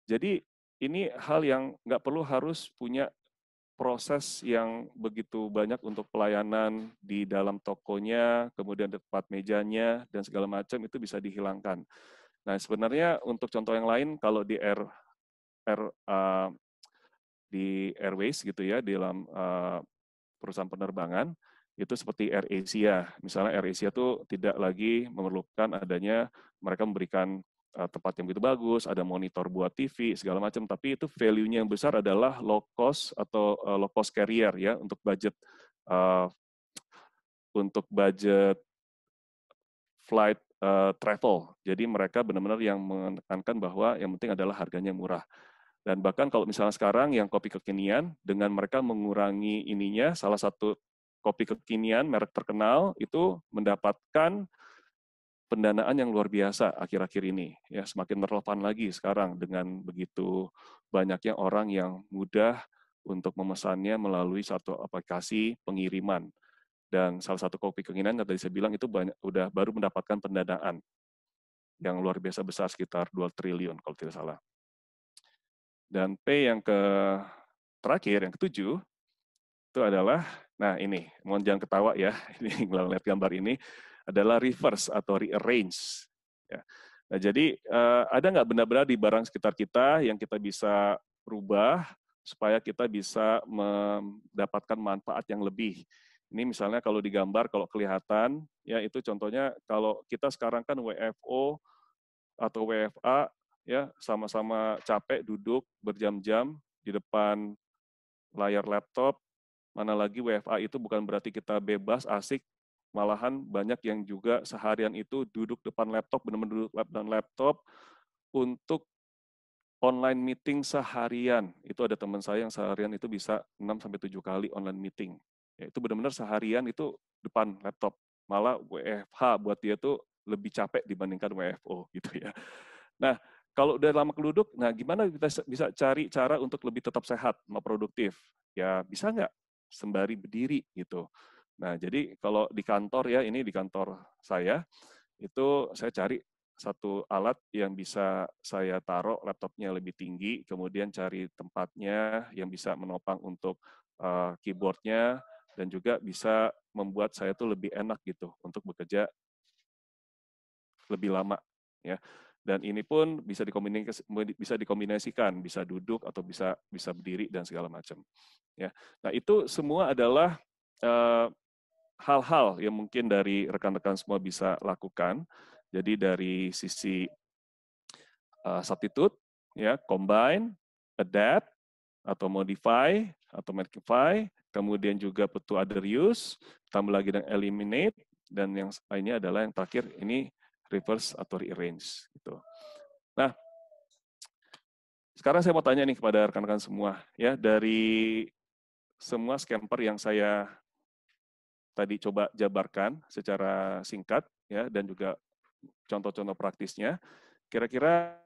jadi ini hal yang nggak perlu harus punya proses yang begitu banyak untuk pelayanan di dalam tokonya, kemudian di tempat mejanya, dan segala macam itu bisa dihilangkan. Nah, sebenarnya untuk contoh yang lain, kalau di air, air uh, di airways gitu ya, di dalam uh, perusahaan penerbangan, itu seperti Air Asia. Misalnya Air Asia itu tidak lagi memerlukan adanya mereka memberikan Eh, tempat yang begitu bagus, ada monitor buat TV, segala macam. Tapi itu value-nya yang besar adalah low cost atau eh, low cost carrier ya untuk budget uh, untuk budget flight uh, travel. Jadi mereka benar-benar yang menekankan bahwa yang penting adalah harganya murah. Dan bahkan kalau misalnya sekarang yang kopi kekinian dengan mereka mengurangi ininya, salah satu kopi kekinian merek terkenal itu mendapatkan pendanaan yang luar biasa akhir-akhir ini ya semakin relevan lagi sekarang dengan begitu banyaknya orang yang mudah untuk memesannya melalui satu aplikasi pengiriman dan salah satu kopi keinginan yang tadi saya bilang itu banyak udah baru mendapatkan pendanaan yang luar biasa besar sekitar 2 triliun kalau tidak salah. Dan P yang ke terakhir yang ketujuh itu adalah nah ini mohon jangan ketawa ya [LAUGHS] ini ngelihat gambar ini adalah reverse atau rearrange. Ya. Nah, jadi eh, ada nggak benar-benar di barang sekitar kita yang kita bisa rubah supaya kita bisa mendapatkan manfaat yang lebih. Ini misalnya kalau digambar, kalau kelihatan, ya itu contohnya kalau kita sekarang kan WFO atau WFA, ya sama-sama capek duduk berjam-jam di depan layar laptop, mana lagi WFA itu bukan berarti kita bebas, asik, Malahan banyak yang juga seharian itu duduk depan laptop, benar-benar duduk depan laptop untuk online meeting seharian. Itu ada teman saya yang seharian itu bisa 6 7 kali online meeting. Ya, itu benar-benar seharian itu depan laptop. Malah WFH buat dia itu lebih capek dibandingkan WFO [LAUGHS] gitu ya. Nah, kalau udah lama keluduk, nah gimana kita bisa cari cara untuk lebih tetap sehat, mau produktif? Ya bisa nggak sembari berdiri gitu. Nah, jadi kalau di kantor ya, ini di kantor saya, itu saya cari satu alat yang bisa saya taruh laptopnya lebih tinggi, kemudian cari tempatnya yang bisa menopang untuk uh, keyboardnya, dan juga bisa membuat saya tuh lebih enak gitu untuk bekerja lebih lama ya dan ini pun bisa dikombinasi bisa dikombinasikan bisa duduk atau bisa bisa berdiri dan segala macam ya nah itu semua adalah uh, hal-hal yang mungkin dari rekan-rekan semua bisa lakukan. Jadi dari sisi uh, substitute, ya combine, adapt, atau modify, atau modify, kemudian juga butuh other use, tambah lagi dengan eliminate, dan yang lainnya adalah yang terakhir ini reverse atau rearrange. Gitu. Nah, sekarang saya mau tanya nih kepada rekan-rekan semua, ya dari semua scamper yang saya tadi coba jabarkan secara singkat ya dan juga contoh-contoh praktisnya. Kira-kira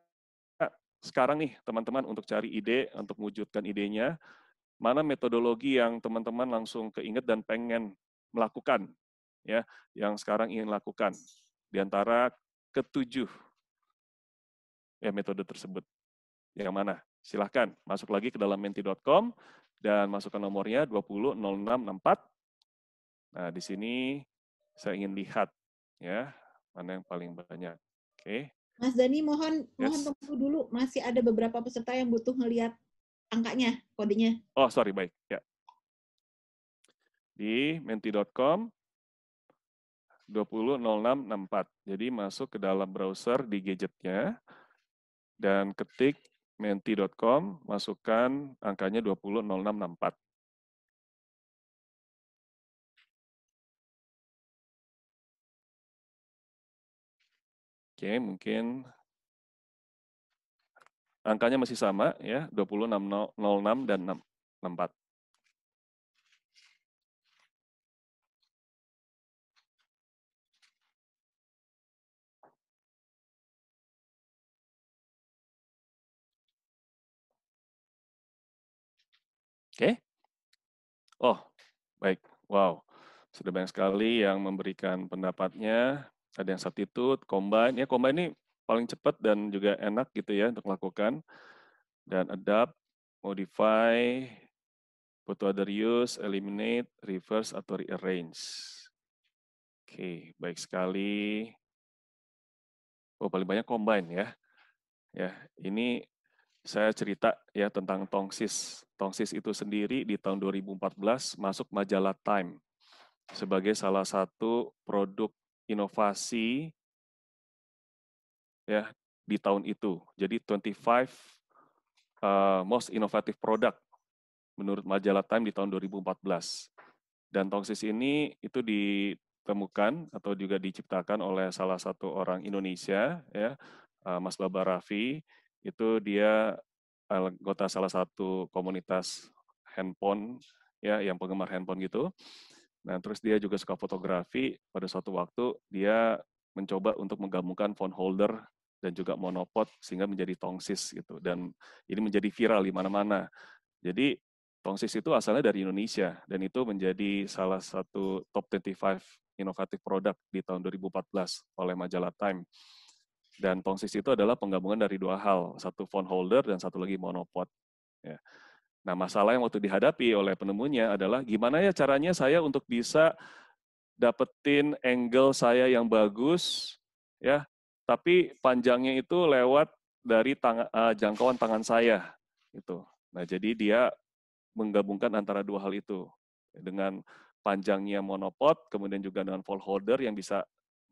sekarang nih teman-teman untuk cari ide, untuk mewujudkan idenya, mana metodologi yang teman-teman langsung keinget dan pengen melakukan ya, yang sekarang ingin lakukan di antara ketujuh ya metode tersebut. Yang mana? Silahkan masuk lagi ke dalam menti.com dan masukkan nomornya 200664 Nah, di sini saya ingin lihat ya, mana yang paling banyak. Oke. Okay. Mas Dani mohon yes. mohon tunggu dulu, masih ada beberapa peserta yang butuh melihat angkanya, kodenya. Oh, sorry, baik. Ya. Di menti.com 200664. Jadi masuk ke dalam browser di gadgetnya dan ketik menti.com, masukkan angkanya 200664. Oke, mungkin angkanya masih sama ya, 2606 dan 64. Oke. Okay. Oh, baik. Wow. Sudah banyak sekali yang memberikan pendapatnya. Ada yang substitute, combine. Ya combine ini paling cepat dan juga enak gitu ya untuk lakukan. Dan adapt, modify, put to other use, eliminate, reverse, atau rearrange. Oke, okay, baik sekali. Oh, paling banyak combine ya. Ya, ini saya cerita ya tentang tongsis. Tongsis itu sendiri di tahun 2014 masuk majalah Time sebagai salah satu produk inovasi ya di tahun itu. Jadi 25 uh, eh, most innovative product menurut majalah Time di tahun 2014. Dan toksis ini itu ditemukan atau juga diciptakan oleh salah satu orang Indonesia ya, uh, Mas Baba Rafi. itu dia anggota salah satu komunitas handphone ya yang penggemar handphone gitu Nah, terus dia juga suka fotografi. Pada suatu waktu dia mencoba untuk menggabungkan phone holder dan juga monopod sehingga menjadi tongsis gitu dan ini menjadi viral di mana-mana. Jadi tongsis itu asalnya dari Indonesia dan itu menjadi salah satu top 25 inovatif produk di tahun 2014 oleh majalah Time. Dan tongsis itu adalah penggabungan dari dua hal, satu phone holder dan satu lagi monopod. Ya. Nah, masalah yang waktu dihadapi oleh penemunya adalah gimana ya caranya saya untuk bisa dapetin angle saya yang bagus ya, tapi panjangnya itu lewat dari tang uh, jangkauan tangan saya itu Nah, jadi dia menggabungkan antara dua hal itu dengan panjangnya monopod kemudian juga dengan fold holder yang bisa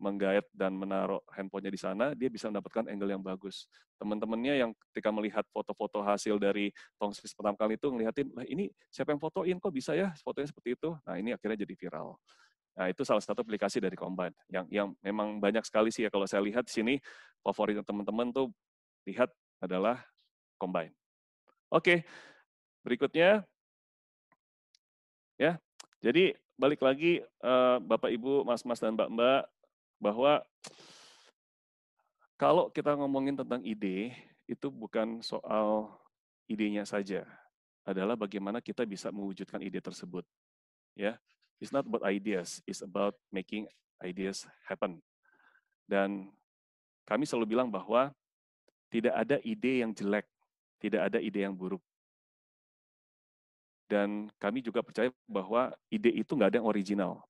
menggait dan menaruh handphonenya di sana, dia bisa mendapatkan angle yang bagus. Teman-temannya yang ketika melihat foto-foto hasil dari tongsis pertama kali itu ngelihatin, lah ini siapa yang fotoin kok bisa ya fotonya seperti itu. Nah ini akhirnya jadi viral. Nah itu salah satu aplikasi dari Combine yang yang memang banyak sekali sih ya kalau saya lihat di sini favorit teman-teman tuh lihat adalah Combine. Oke, berikutnya ya. Jadi balik lagi eh, Bapak Ibu, Mas-mas dan Mbak-mbak bahwa kalau kita ngomongin tentang ide, itu bukan soal idenya saja, adalah bagaimana kita bisa mewujudkan ide tersebut. Ya, it's not about ideas, it's about making ideas happen. Dan kami selalu bilang bahwa tidak ada ide yang jelek, tidak ada ide yang buruk. Dan kami juga percaya bahwa ide itu nggak ada yang original.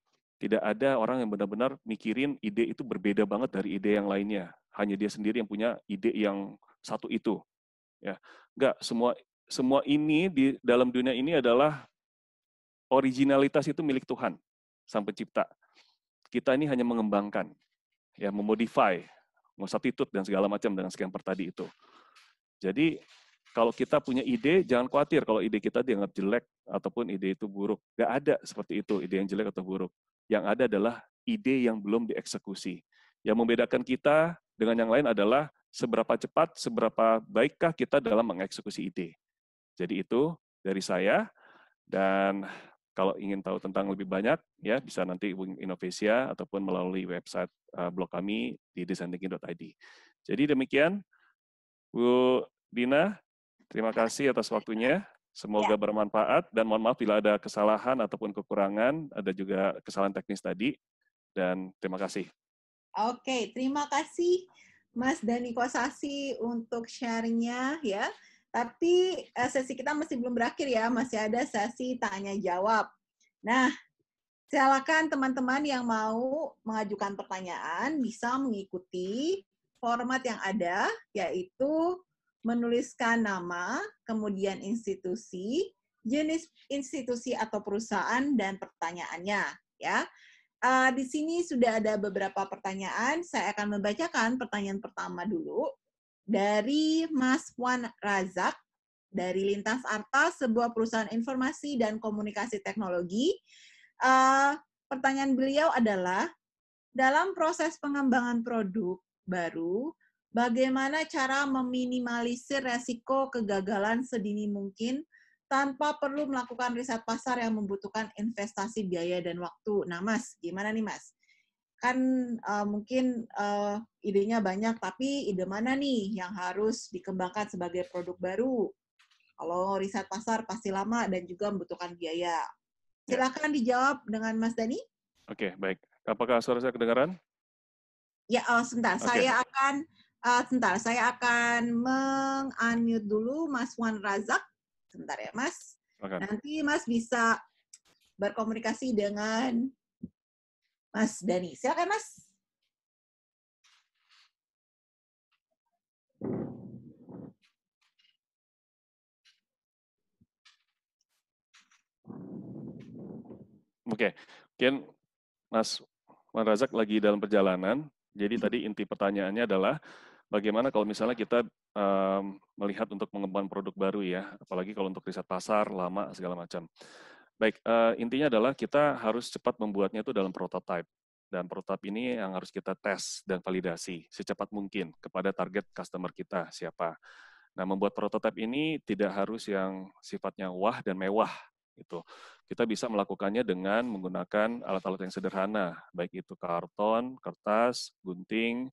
Tidak ada orang yang benar-benar mikirin ide itu berbeda banget dari ide yang lainnya. Hanya dia sendiri yang punya ide yang satu itu. Ya, enggak semua semua ini di dalam dunia ini adalah originalitas itu milik Tuhan sang pencipta. Kita ini hanya mengembangkan, ya memodify, mengsubstitut dan segala macam dengan sekian pertadi itu. Jadi kalau kita punya ide, jangan khawatir kalau ide kita dianggap jelek ataupun ide itu buruk. Gak ada seperti itu, ide yang jelek atau buruk yang ada adalah ide yang belum dieksekusi. Yang membedakan kita dengan yang lain adalah seberapa cepat, seberapa baikkah kita dalam mengeksekusi ide. Jadi itu dari saya dan kalau ingin tahu tentang lebih banyak ya bisa nanti hubungi Innovasia ataupun melalui website eh, blog kami di designthinking.id. Jadi demikian Bu Dina, terima kasih atas waktunya. Semoga ya. bermanfaat dan mohon maaf bila ada kesalahan ataupun kekurangan, ada juga kesalahan teknis tadi dan terima kasih. Oke, terima kasih Mas Dani Kosasi untuk share ya. Tapi eh, sesi kita masih belum berakhir ya, masih ada sesi tanya jawab. Nah, silakan teman-teman yang mau mengajukan pertanyaan bisa mengikuti format yang ada yaitu menuliskan nama, kemudian institusi, jenis institusi atau perusahaan dan pertanyaannya ya. Uh, di sini sudah ada beberapa pertanyaan. Saya akan membacakan pertanyaan pertama dulu dari Mas Wan Razak dari Lintas Arta, sebuah perusahaan informasi dan komunikasi teknologi. Uh, pertanyaan beliau adalah dalam proses pengembangan produk baru, bagaimana cara meminimalisir resiko kegagalan sedini mungkin tanpa perlu melakukan riset pasar yang membutuhkan investasi biaya dan waktu. Nah, Mas, gimana nih, Mas? Kan uh, mungkin uh, idenya banyak, tapi ide mana nih yang harus dikembangkan sebagai produk baru? Kalau riset pasar pasti lama dan juga membutuhkan biaya. Ya. Silakan dijawab dengan Mas Dani. Oke, okay, baik. Apakah suara saya kedengaran? Ya, oh, sebentar. Okay. Saya akan Uh, sebentar, saya akan meng-unmute dulu Mas Wan Razak. Sebentar ya, Mas. Nanti Mas bisa berkomunikasi dengan Mas Dani. Silakan, Mas. Oke, okay. mungkin Mas Wan Razak lagi dalam perjalanan. Jadi tadi inti pertanyaannya adalah bagaimana kalau misalnya kita um, melihat untuk mengembangkan produk baru ya, apalagi kalau untuk riset pasar lama segala macam. Baik, uh, intinya adalah kita harus cepat membuatnya itu dalam prototipe dan prototipe ini yang harus kita tes dan validasi secepat mungkin kepada target customer kita siapa. Nah, membuat prototipe ini tidak harus yang sifatnya wah dan mewah itu. Kita bisa melakukannya dengan menggunakan alat-alat yang sederhana, baik itu karton, kertas, gunting,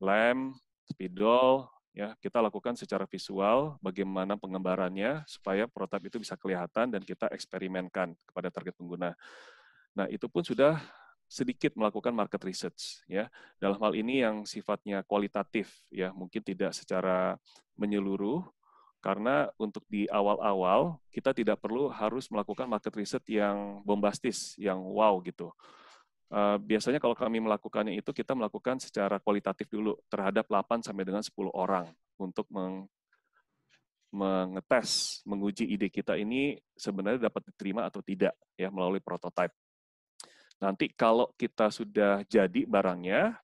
lem, spidol, ya kita lakukan secara visual bagaimana pengembarannya supaya protap itu bisa kelihatan dan kita eksperimenkan kepada target pengguna. Nah, itu pun sudah sedikit melakukan market research ya. Dalam hal ini yang sifatnya kualitatif ya, mungkin tidak secara menyeluruh karena untuk di awal-awal kita tidak perlu harus melakukan market research yang bombastis, yang wow gitu. Eh, biasanya kalau kami melakukannya itu kita melakukan secara kualitatif dulu terhadap 8 sampai dengan 10 orang untuk meng mengetes, menguji ide kita ini sebenarnya dapat diterima atau tidak ya melalui prototipe. Nanti kalau kita sudah jadi barangnya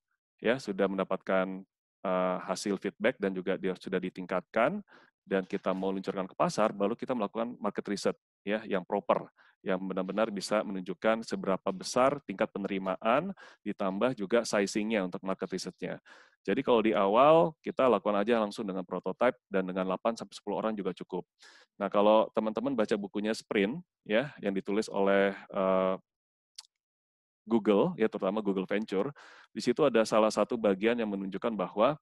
ya sudah mendapatkan uh, hasil feedback dan juga dia sudah ditingkatkan dan kita mau luncurkan ke pasar baru kita melakukan market research ya yang proper yang benar-benar bisa menunjukkan seberapa besar tingkat penerimaan ditambah juga sizingnya untuk market research-nya. Jadi kalau di awal kita lakukan aja langsung dengan prototype dan dengan 8 sampai 10 orang juga cukup. Nah, kalau teman-teman baca bukunya Sprint ya yang ditulis oleh uh, Google ya terutama Google Venture, di situ ada salah satu bagian yang menunjukkan bahwa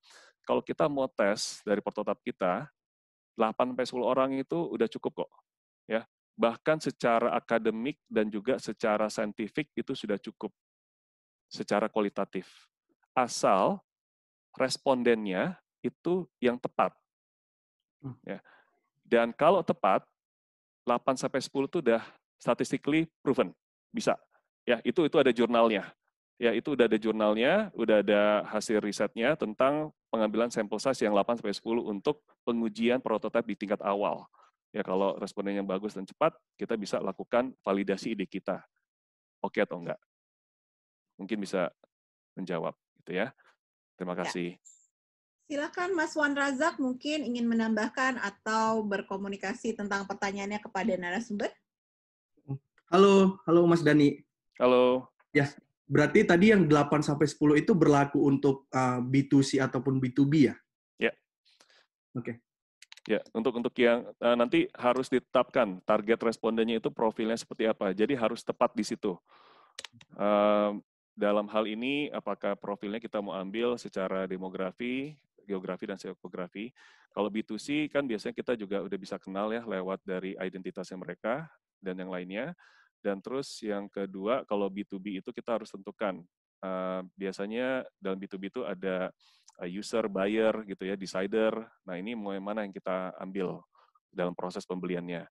kalau kita mau tes dari prototype kita 8 sampai 10 orang itu udah cukup kok. Ya, bahkan secara akademik dan juga secara saintifik itu sudah cukup secara kualitatif. Asal respondennya itu yang tepat. Hmm. Ya. Dan kalau tepat, 8 sampai 10 itu sudah statistically proven, bisa. Ya, itu itu ada jurnalnya. Ya, itu udah ada jurnalnya, udah ada hasil risetnya tentang pengambilan sampel size yang 8 sampai 10 untuk pengujian prototipe di tingkat awal. Ya kalau responnya yang bagus dan cepat, kita bisa lakukan validasi ide kita. Oke okay atau enggak? Mungkin bisa menjawab gitu ya. Terima ya. kasih. Ya. Silakan Mas Wan Razak mungkin ingin menambahkan atau berkomunikasi tentang pertanyaannya kepada narasumber. Halo, halo Mas Dani. Halo. Ya, berarti tadi yang 8 sampai 10 itu berlaku untuk ah, B2C ataupun B2B ya? Ya. Oke. Okay. Ya, untuk untuk yang uh, nanti harus ditetapkan target respondennya itu profilnya seperti apa. Jadi harus tepat di situ. Uh, dalam hal ini, apakah profilnya kita mau ambil secara demografi, geografi dan geografi. Kalau B2C kan biasanya kita juga udah bisa kenal ya lewat dari identitasnya mereka dan yang lainnya. Dan terus yang kedua, kalau B2B itu kita harus tentukan. Uh, biasanya dalam B2B itu ada Uh, user, buyer gitu ya, decider. Nah, ini mana yang kita ambil dalam proses pembeliannya.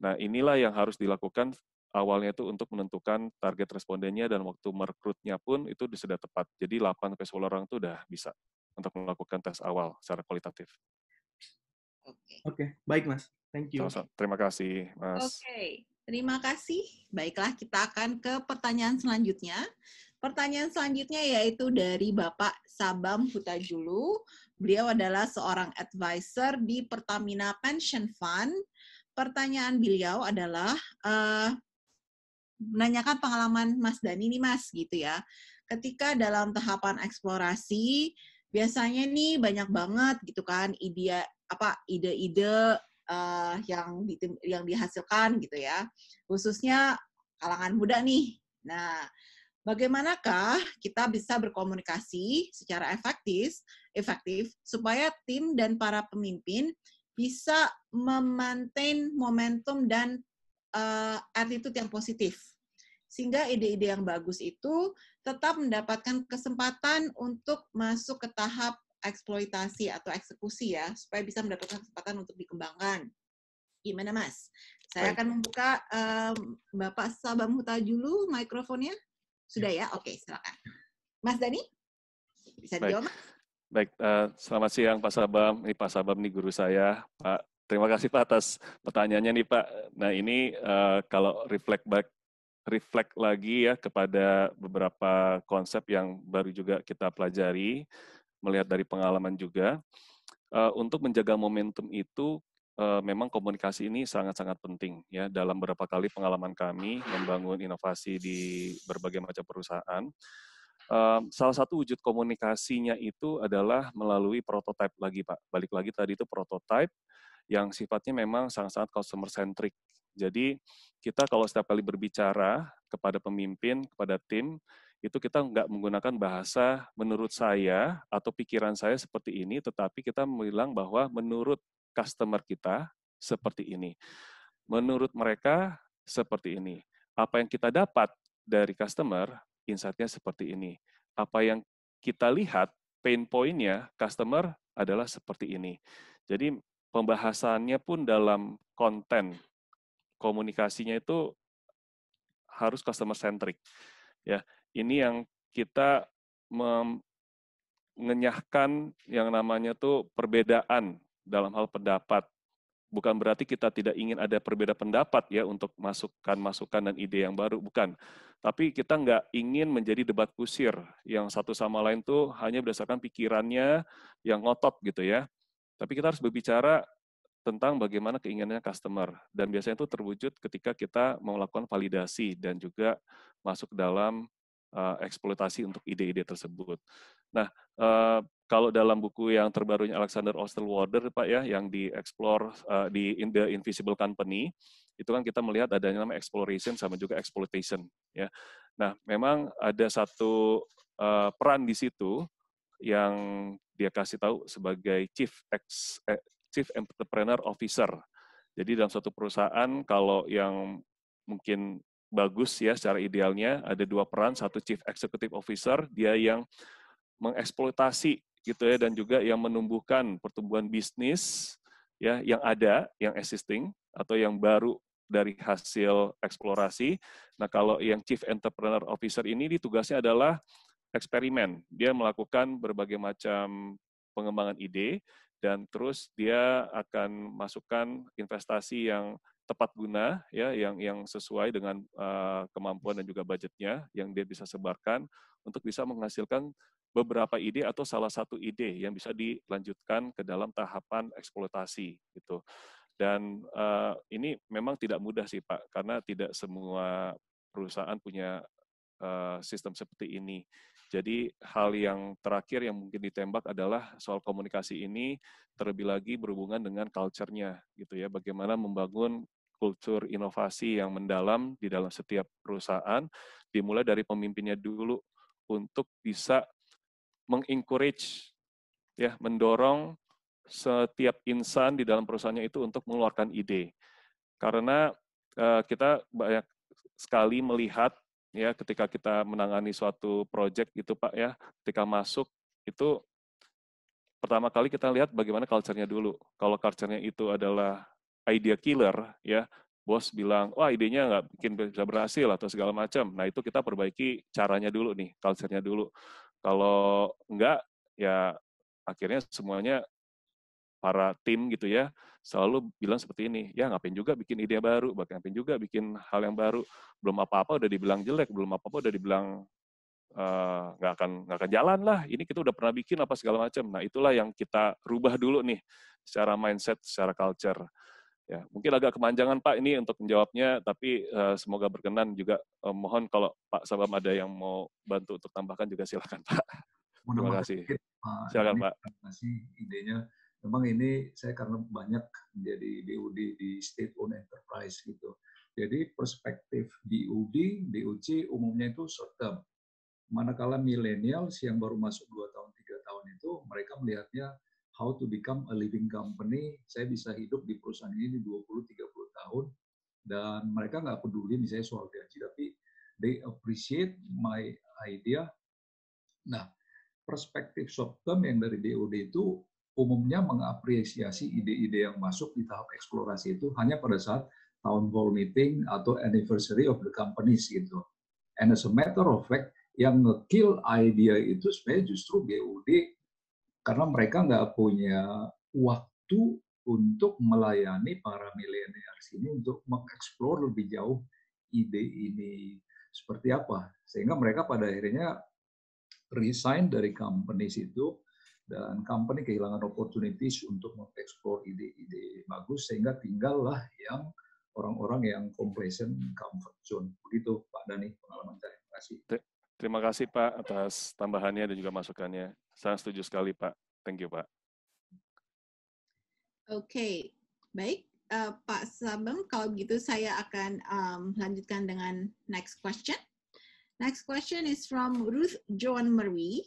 Nah, inilah yang harus dilakukan awalnya itu untuk menentukan target respondennya dan waktu merekrutnya pun itu sudah tepat. Jadi 8 sampai 10 orang itu sudah bisa untuk melakukan tes awal secara kualitatif. Oke. okay. baik Mas. Thank you. Sama -sama. Terima kasih, Mas. Oke. Okay. Terima kasih. Baiklah, kita akan ke pertanyaan selanjutnya. Pertanyaan selanjutnya yaitu dari Bapak Sabam Hutajulu. Beliau adalah seorang advisor di Pertamina Pension Fund. Pertanyaan beliau adalah uh, menanyakan pengalaman Mas Dani nih Mas gitu ya. Ketika dalam tahapan eksplorasi biasanya nih banyak banget gitu kan ide apa ide-ide uh, yang di, yang dihasilkan gitu ya. Khususnya kalangan muda nih. Nah, bagaimanakah kita bisa berkomunikasi secara efektif, efektif supaya tim dan para pemimpin bisa memaintain momentum dan uh, attitude yang positif. Sehingga ide-ide yang bagus itu tetap mendapatkan kesempatan untuk masuk ke tahap eksploitasi atau eksekusi ya, supaya bisa mendapatkan kesempatan untuk dikembangkan. Gimana Mas? Saya akan membuka um, Bapak Huta dulu mikrofonnya. Sudah ya? Oke, silakan. Mas Dani, bisa dijawab? Baik, Baik. Uh, eh, selamat siang Pak Sabam. Ini Pak Sabam nih guru saya, Pak. Terima kasih Pak atas pertanyaannya nih Pak. Nah ini uh, kalau reflect back reflect lagi ya kepada beberapa konsep yang baru juga kita pelajari, melihat dari pengalaman juga. Uh, untuk menjaga momentum itu Eh, memang komunikasi ini sangat-sangat penting ya dalam beberapa kali pengalaman kami membangun inovasi di berbagai macam perusahaan. Eh, salah satu wujud komunikasinya itu adalah melalui prototipe lagi Pak. Balik lagi tadi itu prototipe yang sifatnya memang sangat-sangat customer centric. Jadi kita kalau setiap kali berbicara kepada pemimpin, kepada tim, itu kita nggak menggunakan bahasa menurut saya atau pikiran saya seperti ini, tetapi kita bilang bahwa menurut customer kita seperti ini. Menurut mereka seperti ini. Apa yang kita dapat dari customer, insight-nya seperti ini. Apa yang kita lihat, pain point-nya customer adalah seperti ini. Jadi pembahasannya pun dalam konten komunikasinya itu harus customer centric. Ya, ini yang kita mengenyahkan yang namanya tuh perbedaan dalam hal pendapat. Bukan berarti kita tidak ingin ada perbedaan pendapat ya untuk masukan masukan dan ide yang baru, bukan. Tapi kita nggak ingin menjadi debat kusir yang satu sama lain tuh hanya berdasarkan pikirannya yang ngotot gitu ya. Tapi kita harus berbicara tentang bagaimana keinginannya customer dan biasanya itu terwujud ketika kita melakukan validasi dan juga masuk dalam uh, eksploitasi untuk ide-ide tersebut. Nah, uh, kalau dalam buku yang terbarunya Alexander Osterwalder, Pak ya, yang di explore uh, eh, di in The Invisible Company, itu kan kita melihat adanya nama exploration sama juga exploitation, ya. Nah, memang ada satu uh, peran di situ yang dia kasih tahu sebagai chief ex, eh, chief entrepreneur officer. Jadi dalam suatu perusahaan kalau yang mungkin bagus ya secara idealnya ada dua peran, satu chief executive officer dia yang mengeksploitasi gitu ya dan juga yang menumbuhkan pertumbuhan bisnis ya yang ada yang existing atau yang baru dari hasil eksplorasi. Nah, kalau yang Chief Entrepreneur Officer ini tugasnya adalah eksperimen. Dia melakukan berbagai macam pengembangan ide dan terus dia akan masukkan investasi yang tepat guna ya yang yang sesuai dengan uh, kemampuan dan juga budgetnya yang dia bisa sebarkan untuk bisa menghasilkan beberapa ide atau salah satu ide yang bisa dilanjutkan ke dalam tahapan eksploitasi gitu. Dan uh, ini memang tidak mudah sih Pak, karena tidak semua perusahaan punya uh, sistem seperti ini. Jadi hal yang terakhir yang mungkin ditembak adalah soal komunikasi ini terlebih lagi berhubungan dengan culture-nya gitu ya. Bagaimana membangun kultur inovasi yang mendalam di dalam setiap perusahaan dimulai dari pemimpinnya dulu untuk bisa mengencourage ya mendorong setiap insan di dalam perusahaannya itu untuk mengeluarkan ide karena uh, kita banyak sekali melihat ya ketika kita menangani suatu project itu pak ya ketika masuk itu pertama kali kita lihat bagaimana culture-nya dulu kalau culture-nya itu adalah idea killer ya bos bilang wah idenya nggak bikin bisa berhasil atau segala macam nah itu kita perbaiki caranya dulu nih culture-nya dulu kalau enggak, ya akhirnya semuanya para tim gitu ya selalu bilang seperti ini ya ngapain juga bikin ide baru bahkan ngapain juga bikin hal yang baru belum apa apa udah dibilang jelek belum apa apa udah dibilang eh, nggak uh, akan nggak akan jalan lah ini kita udah pernah bikin apa segala macam nah itulah yang kita rubah dulu nih secara mindset secara culture Ya, mungkin agak kemanjangan Pak ini untuk menjawabnya, tapi uh, semoga berkenan juga. Uh, mohon kalau Pak Sabam ada yang mau bantu untuk tambahkan juga silakan Pak. Terima kasih. Pak, silakan Pak. Terima kasih idenya, memang ini saya karena banyak menjadi DUD di state owned enterprise gitu. Jadi perspektif DUD, DUC umumnya itu short term. Manakala milenial yang baru masuk dua tahun, tiga tahun itu mereka melihatnya how to become a living company. Saya bisa hidup di perusahaan ini di 20-30 tahun dan mereka nggak peduli misalnya soal gaji, tapi they appreciate my idea. Nah, perspektif short term yang dari DOD itu umumnya mengapresiasi ide-ide yang masuk di tahap eksplorasi itu hanya pada saat town hall meeting atau anniversary of the companies gitu. And as a matter of fact, yang ngekill idea itu sebenarnya justru BOD karena mereka nggak punya waktu untuk melayani para milenial ini untuk mengeksplor lebih jauh ide ini seperti apa sehingga mereka pada akhirnya resign dari company situ dan company kehilangan opportunities untuk mengeksplor ide-ide bagus sehingga tinggallah yang orang-orang yang complacent comfort zone begitu Pak Dani pengalaman saya terima kasih terima kasih Pak atas tambahannya dan juga masukannya saya setuju sekali, Pak. Thank you, Pak. Oke, okay. baik. Uh, Pak Sabang, kalau begitu saya akan um, lanjutkan dengan next question. Next question is from Ruth Joan Marie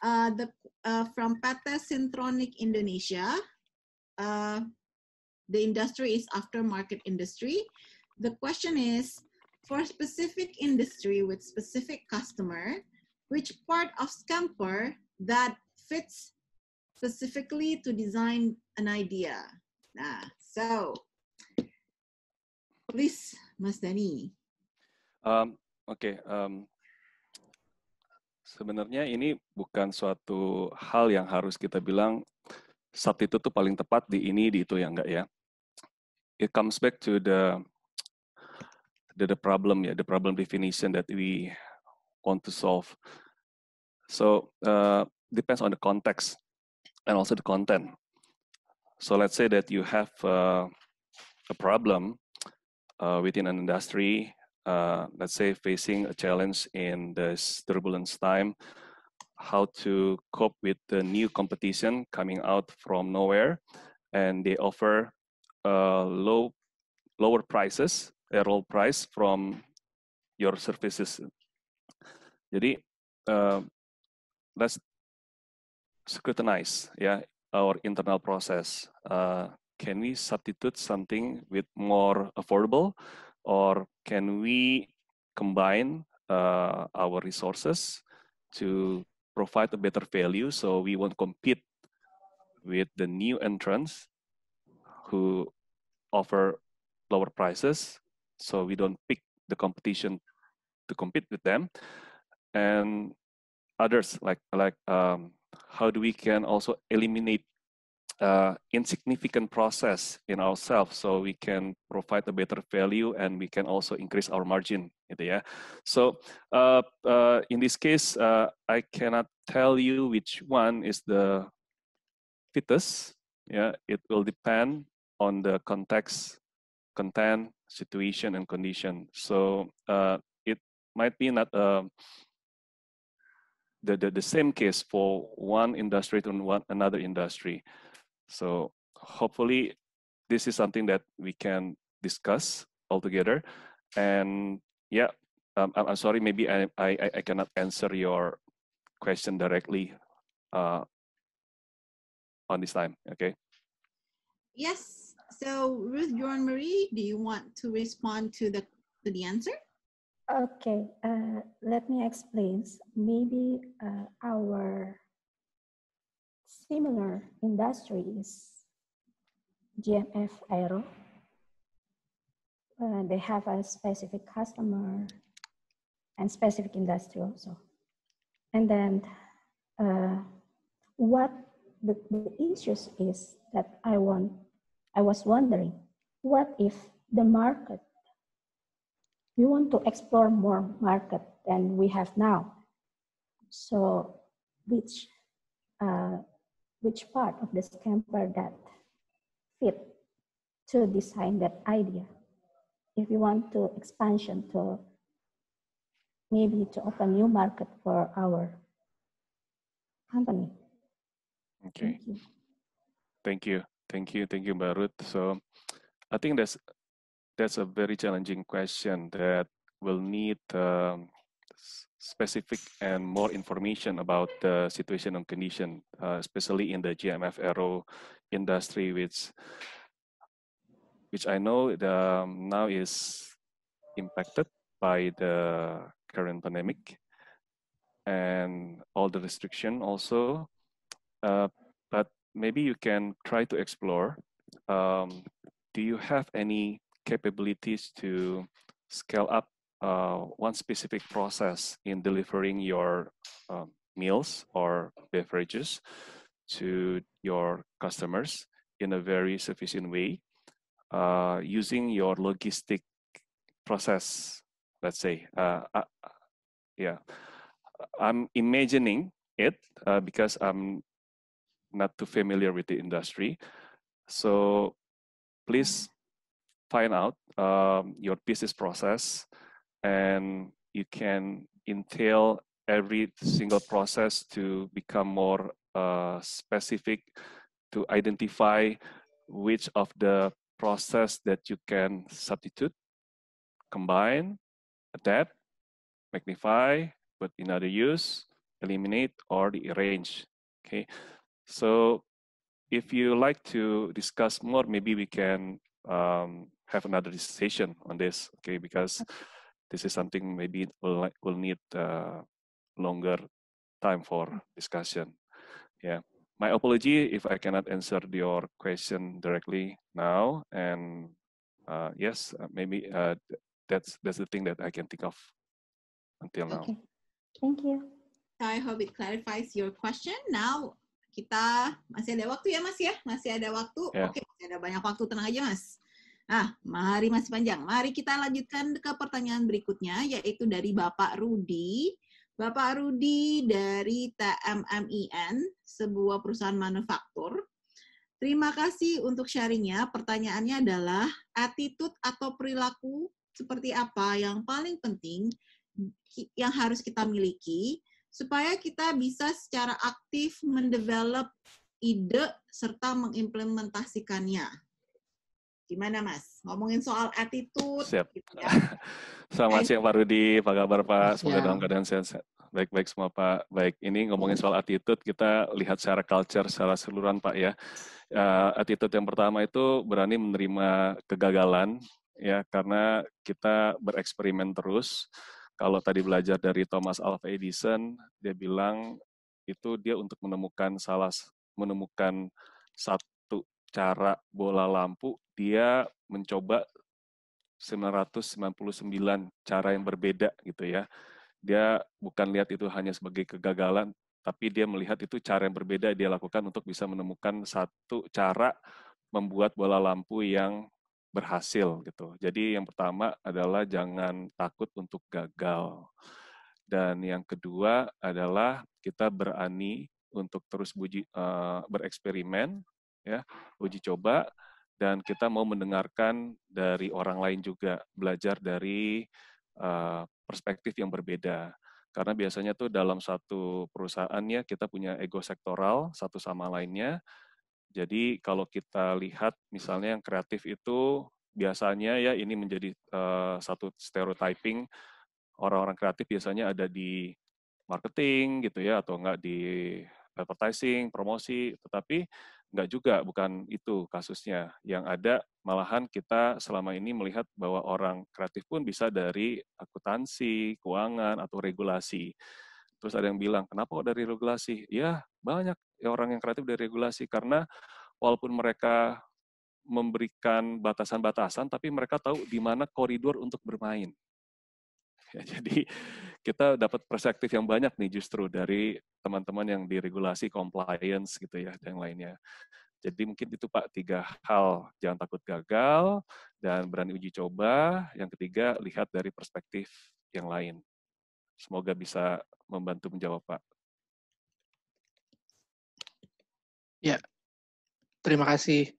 uh, the, uh, from PT Syntronic Indonesia. Uh, the industry is aftermarket industry. The question is, for specific industry with specific customer, which part of Scamper that fits specifically to design an idea. Nah, so please, Mas Dani. Um, Oke, okay, um, sebenarnya ini bukan suatu hal yang harus kita bilang saat itu tuh paling tepat di ini di itu ya enggak ya. It comes back to the the, the problem ya, yeah, the problem definition that we want to solve. So uh, depends on the context and also the content. So let's say that you have uh, a problem uh, within an industry, uh, let's say facing a challenge in this turbulence time, how to cope with the new competition coming out from nowhere, and they offer uh, low, lower prices, a roll price from your services. Jadi uh, let's scrutinize yeah our internal process. Uh, can we substitute something with more affordable, or can we combine uh, our resources to provide a better value so we won't compete with the new entrants who offer lower prices so we don't pick the competition to compete with them and others like like um, how do we can also eliminate uh, insignificant process in ourselves so we can provide a better value and we can also increase our margin yeah so uh, uh, in this case uh, i cannot tell you which one is the fittest yeah it will depend on the context content situation and condition so uh, it might be not a um, the, the, the same case for one industry to one another industry. So hopefully this is something that we can discuss all together. And yeah, um, I'm, I'm sorry, maybe I, I, I cannot answer your question directly uh, on this time, okay? Yes, so Ruth Joan Marie, do you want to respond to the, to the answer? Okay, uh, let me explain. Maybe uh, our similar industry is GMF Aero. Uh, they have a specific customer and specific industry also. And then uh, what the, the issues is that I want, I was wondering, what if the market we want to explore more market than we have now. So which, uh, which part of the camper that fit to design that idea? If you want to expansion to maybe to open new market for our company. Okay. Thank you. Thank you. Thank you, thank you, Barut. So I think that's that's a very challenging question that will need um, specific and more information about the situation and condition, uh, especially in the GMF aero industry, which which I know the, um, now is impacted by the current pandemic and all the restriction also. Uh, but maybe you can try to explore. Um, do you have any capabilities to scale up uh, one specific process in delivering your uh, meals or beverages to your customers in a very sufficient way uh, using your logistic process let's say uh, uh, yeah i'm imagining it uh, because i'm not too familiar with the industry so please find out um, your business process and you can entail every single process to become more uh, specific to identify which of the process that you can substitute, combine, adapt, magnify, put in other use, eliminate, or rearrange. Okay, so if you like to discuss more, maybe we can um, have another decision on this, okay? Because this is something maybe will will need uh, longer time for discussion. Yeah, my apology if I cannot answer your question directly now. And uh, yes, uh, maybe uh, that's that's the thing that I can think of until now. Okay. Thank you. I hope it clarifies your question. Now kita masih ada waktu ya Mas ya, masih ada waktu. Yeah. Oke, okay, masih ada banyak waktu tenang aja Mas. Nah, mari masih panjang. Mari kita lanjutkan ke pertanyaan berikutnya, yaitu dari Bapak Rudi. Bapak Rudi dari TMMIN, sebuah perusahaan manufaktur. Terima kasih untuk sharingnya. Pertanyaannya adalah, attitude atau perilaku seperti apa yang paling penting yang harus kita miliki supaya kita bisa secara aktif mendevelop ide serta mengimplementasikannya Gimana Mas? Ngomongin soal attitude. Siap. Gitu, ya. [LAUGHS] Selamat siang Pak Rudi, apa kabar Pak? Semoga dalam keadaan sehat. Baik-baik semua Pak. Baik, ini ngomongin soal attitude, kita lihat secara culture, secara seluruhan Pak ya. Uh, attitude yang pertama itu berani menerima kegagalan, ya karena kita bereksperimen terus. Kalau tadi belajar dari Thomas Alva Edison, dia bilang itu dia untuk menemukan salah menemukan satu cara bola lampu dia mencoba 999 cara yang berbeda gitu ya. Dia bukan lihat itu hanya sebagai kegagalan, tapi dia melihat itu cara yang berbeda dia lakukan untuk bisa menemukan satu cara membuat bola lampu yang berhasil gitu. Jadi yang pertama adalah jangan takut untuk gagal. Dan yang kedua adalah kita berani untuk terus buji, uh, bereksperimen, ya, uji coba, dan kita mau mendengarkan dari orang lain juga, belajar dari uh, perspektif yang berbeda. Karena biasanya tuh dalam satu perusahaannya kita punya ego sektoral satu sama lainnya. Jadi kalau kita lihat misalnya yang kreatif itu biasanya ya ini menjadi uh, satu stereotyping orang-orang kreatif biasanya ada di marketing gitu ya atau enggak di advertising, promosi, tetapi Enggak juga, bukan itu kasusnya. Yang ada malahan kita selama ini melihat bahwa orang kreatif pun bisa dari akuntansi, keuangan, atau regulasi. Terus ada yang bilang, kenapa kok dari regulasi? Ya, banyak orang yang kreatif dari regulasi, karena walaupun mereka memberikan batasan-batasan, tapi mereka tahu di mana koridor untuk bermain. [LAUGHS] ya Jadi kita dapat perspektif yang banyak nih justru dari teman-teman yang di regulasi compliance gitu ya dan lainnya. Jadi mungkin itu Pak tiga hal, jangan takut gagal dan berani uji coba. Yang ketiga lihat dari perspektif yang lain. Semoga bisa membantu menjawab Pak. Ya, terima kasih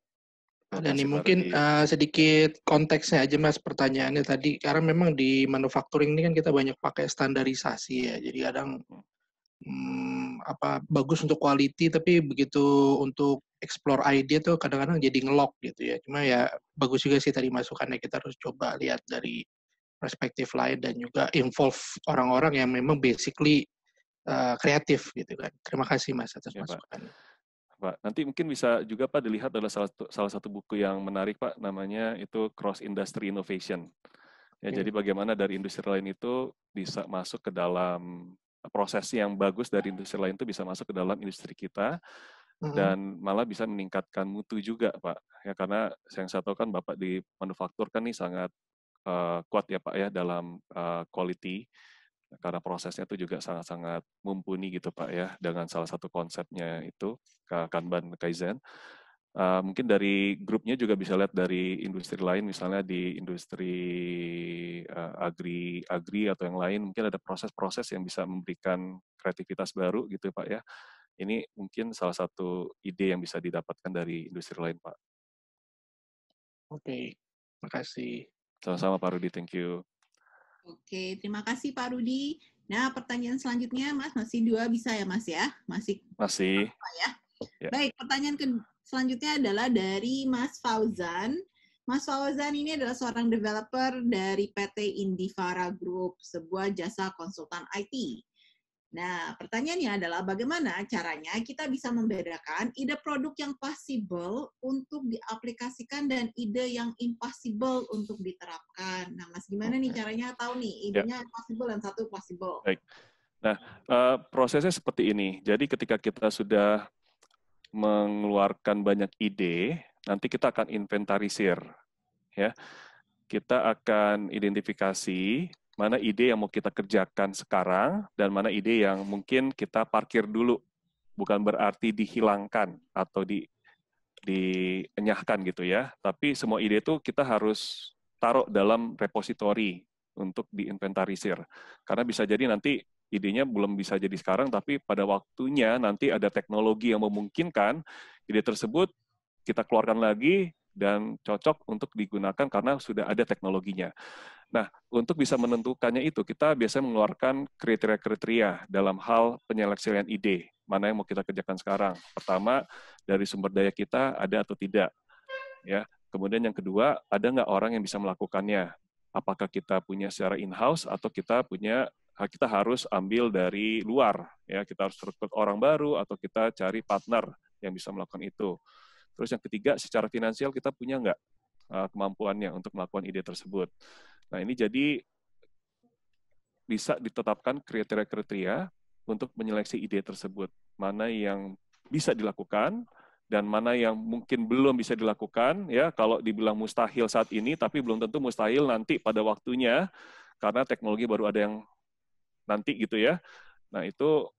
dan ini mungkin uh, sedikit konteksnya aja mas pertanyaannya tadi karena memang di manufacturing ini kan kita banyak pakai standarisasi ya jadi kadang hmm, apa bagus untuk quality tapi begitu untuk explore ide itu kadang-kadang jadi ngelok gitu ya cuma ya bagus juga sih tadi masukannya kita harus coba lihat dari perspektif lain dan juga involve orang-orang yang memang basically uh, kreatif gitu kan terima kasih mas atas ya, masukannya. Pak. Pak. Nanti mungkin bisa juga Pak dilihat adalah salah satu, salah satu buku yang menarik Pak, namanya itu Cross Industry Innovation. Ya, okay. jadi bagaimana dari industri lain itu bisa masuk ke dalam proses yang bagus dari industri lain itu bisa masuk ke dalam industri kita dan malah bisa meningkatkan mutu juga, Pak. Ya karena yang saya tahu kan Bapak di manufaktur kan nih sangat uh, kuat ya Pak ya dalam uh, quality karena prosesnya itu juga sangat-sangat mumpuni gitu Pak ya dengan salah satu konsepnya itu Kanban Kaizen. Uh, mungkin dari grupnya juga bisa lihat dari industri lain misalnya di industri uh, agri agri atau yang lain mungkin ada proses-proses yang bisa memberikan kreativitas baru gitu Pak ya. Ini mungkin salah satu ide yang bisa didapatkan dari industri lain Pak. Oke, okay. kasih. Sama-sama Pak Rudi, thank you. Oke, terima kasih Pak Rudi. Nah, pertanyaan selanjutnya, Mas, masih dua bisa ya, Mas ya? Masih. Masih. Apa, ya? ya. Baik, pertanyaan ke selanjutnya adalah dari Mas Fauzan. Mas Fauzan ini adalah seorang developer dari PT Indivara Group, sebuah jasa konsultan IT. Nah, pertanyaannya adalah bagaimana caranya kita bisa membedakan ide produk yang possible untuk diaplikasikan dan ide yang impossible untuk diterapkan. Nah, Mas, gimana nih caranya tahu nih ya. idenya yeah. possible dan satu possible? Baik. Nah, uh, prosesnya seperti ini. Jadi ketika kita sudah mengeluarkan banyak ide, nanti kita akan inventarisir, ya. Kita akan identifikasi mana ide yang mau kita kerjakan sekarang dan mana ide yang mungkin kita parkir dulu bukan berarti dihilangkan atau di dienyahkan gitu ya tapi semua ide itu kita harus taruh dalam repository untuk diinventarisir karena bisa jadi nanti idenya belum bisa jadi sekarang tapi pada waktunya nanti ada teknologi yang memungkinkan ide tersebut kita keluarkan lagi dan cocok untuk digunakan karena sudah ada teknologinya. Nah, untuk bisa menentukannya itu, kita biasanya mengeluarkan kriteria-kriteria dalam hal penyeleksian ide. Mana yang mau kita kerjakan sekarang? Pertama, dari sumber daya kita ada atau tidak. ya. Kemudian yang kedua, ada nggak orang yang bisa melakukannya? Apakah kita punya secara in-house atau kita punya kita harus ambil dari luar ya kita harus rekrut orang baru atau kita cari partner yang bisa melakukan itu terus yang ketiga secara finansial kita punya nggak eh, kemampuannya untuk melakukan ide tersebut Nah, ini jadi bisa ditetapkan kriteria-kriteria untuk menyeleksi ide tersebut. Mana yang bisa dilakukan dan mana yang mungkin belum bisa dilakukan ya kalau dibilang mustahil saat ini tapi belum tentu mustahil nanti pada waktunya karena teknologi baru ada yang nanti gitu ya. Nah, itu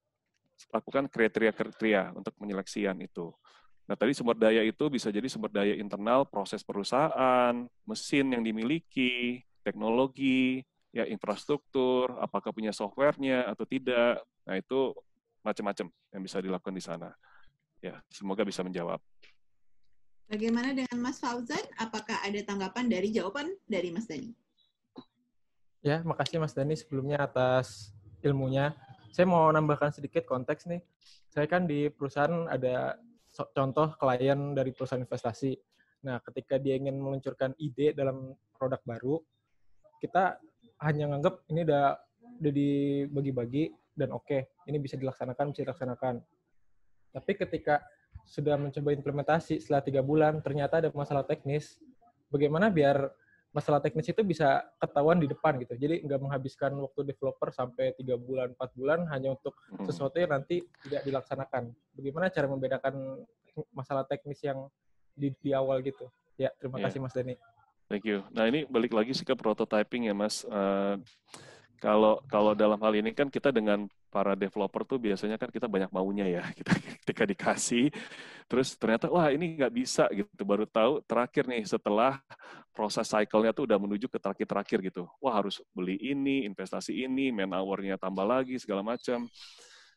lakukan kriteria-kriteria untuk penyeleksian itu. Nah, tadi sumber daya itu bisa jadi sumber daya internal, proses perusahaan, mesin yang dimiliki, teknologi, ya infrastruktur, apakah punya softwarenya atau tidak. Nah, itu macam-macam yang bisa dilakukan di sana. Ya, semoga bisa menjawab. Bagaimana dengan Mas Fauzan? Apakah ada tanggapan dari jawaban dari Mas Dani? Ya, makasih Mas Dani sebelumnya atas ilmunya. Saya mau nambahkan sedikit konteks nih. Saya kan di perusahaan ada contoh klien dari perusahaan investasi. Nah, ketika dia ingin meluncurkan ide dalam produk baru, kita hanya nganggap ini udah udah dibagi-bagi dan oke okay, ini bisa dilaksanakan bisa dilaksanakan tapi ketika sudah mencoba implementasi setelah tiga bulan ternyata ada masalah teknis bagaimana biar masalah teknis itu bisa ketahuan di depan gitu. Jadi nggak menghabiskan waktu developer sampai tiga bulan, empat bulan hanya untuk hmm. sesuatu yang nanti tidak dilaksanakan. Bagaimana cara membedakan masalah teknis yang di, di awal gitu? Ya, terima yeah. kasih Mas Dani. Thank you. Nah ini balik lagi sih ke prototyping ya Mas. Uh, kalau kalau dalam hal ini kan kita dengan para developer tuh biasanya kan kita banyak maunya ya [LAUGHS] kita ketika dikasih terus ternyata wah ini nggak bisa gitu baru tahu terakhir nih setelah proses cycle-nya tuh udah menuju ke terakhir-terakhir gitu wah harus beli ini investasi ini man hour tambah lagi segala macam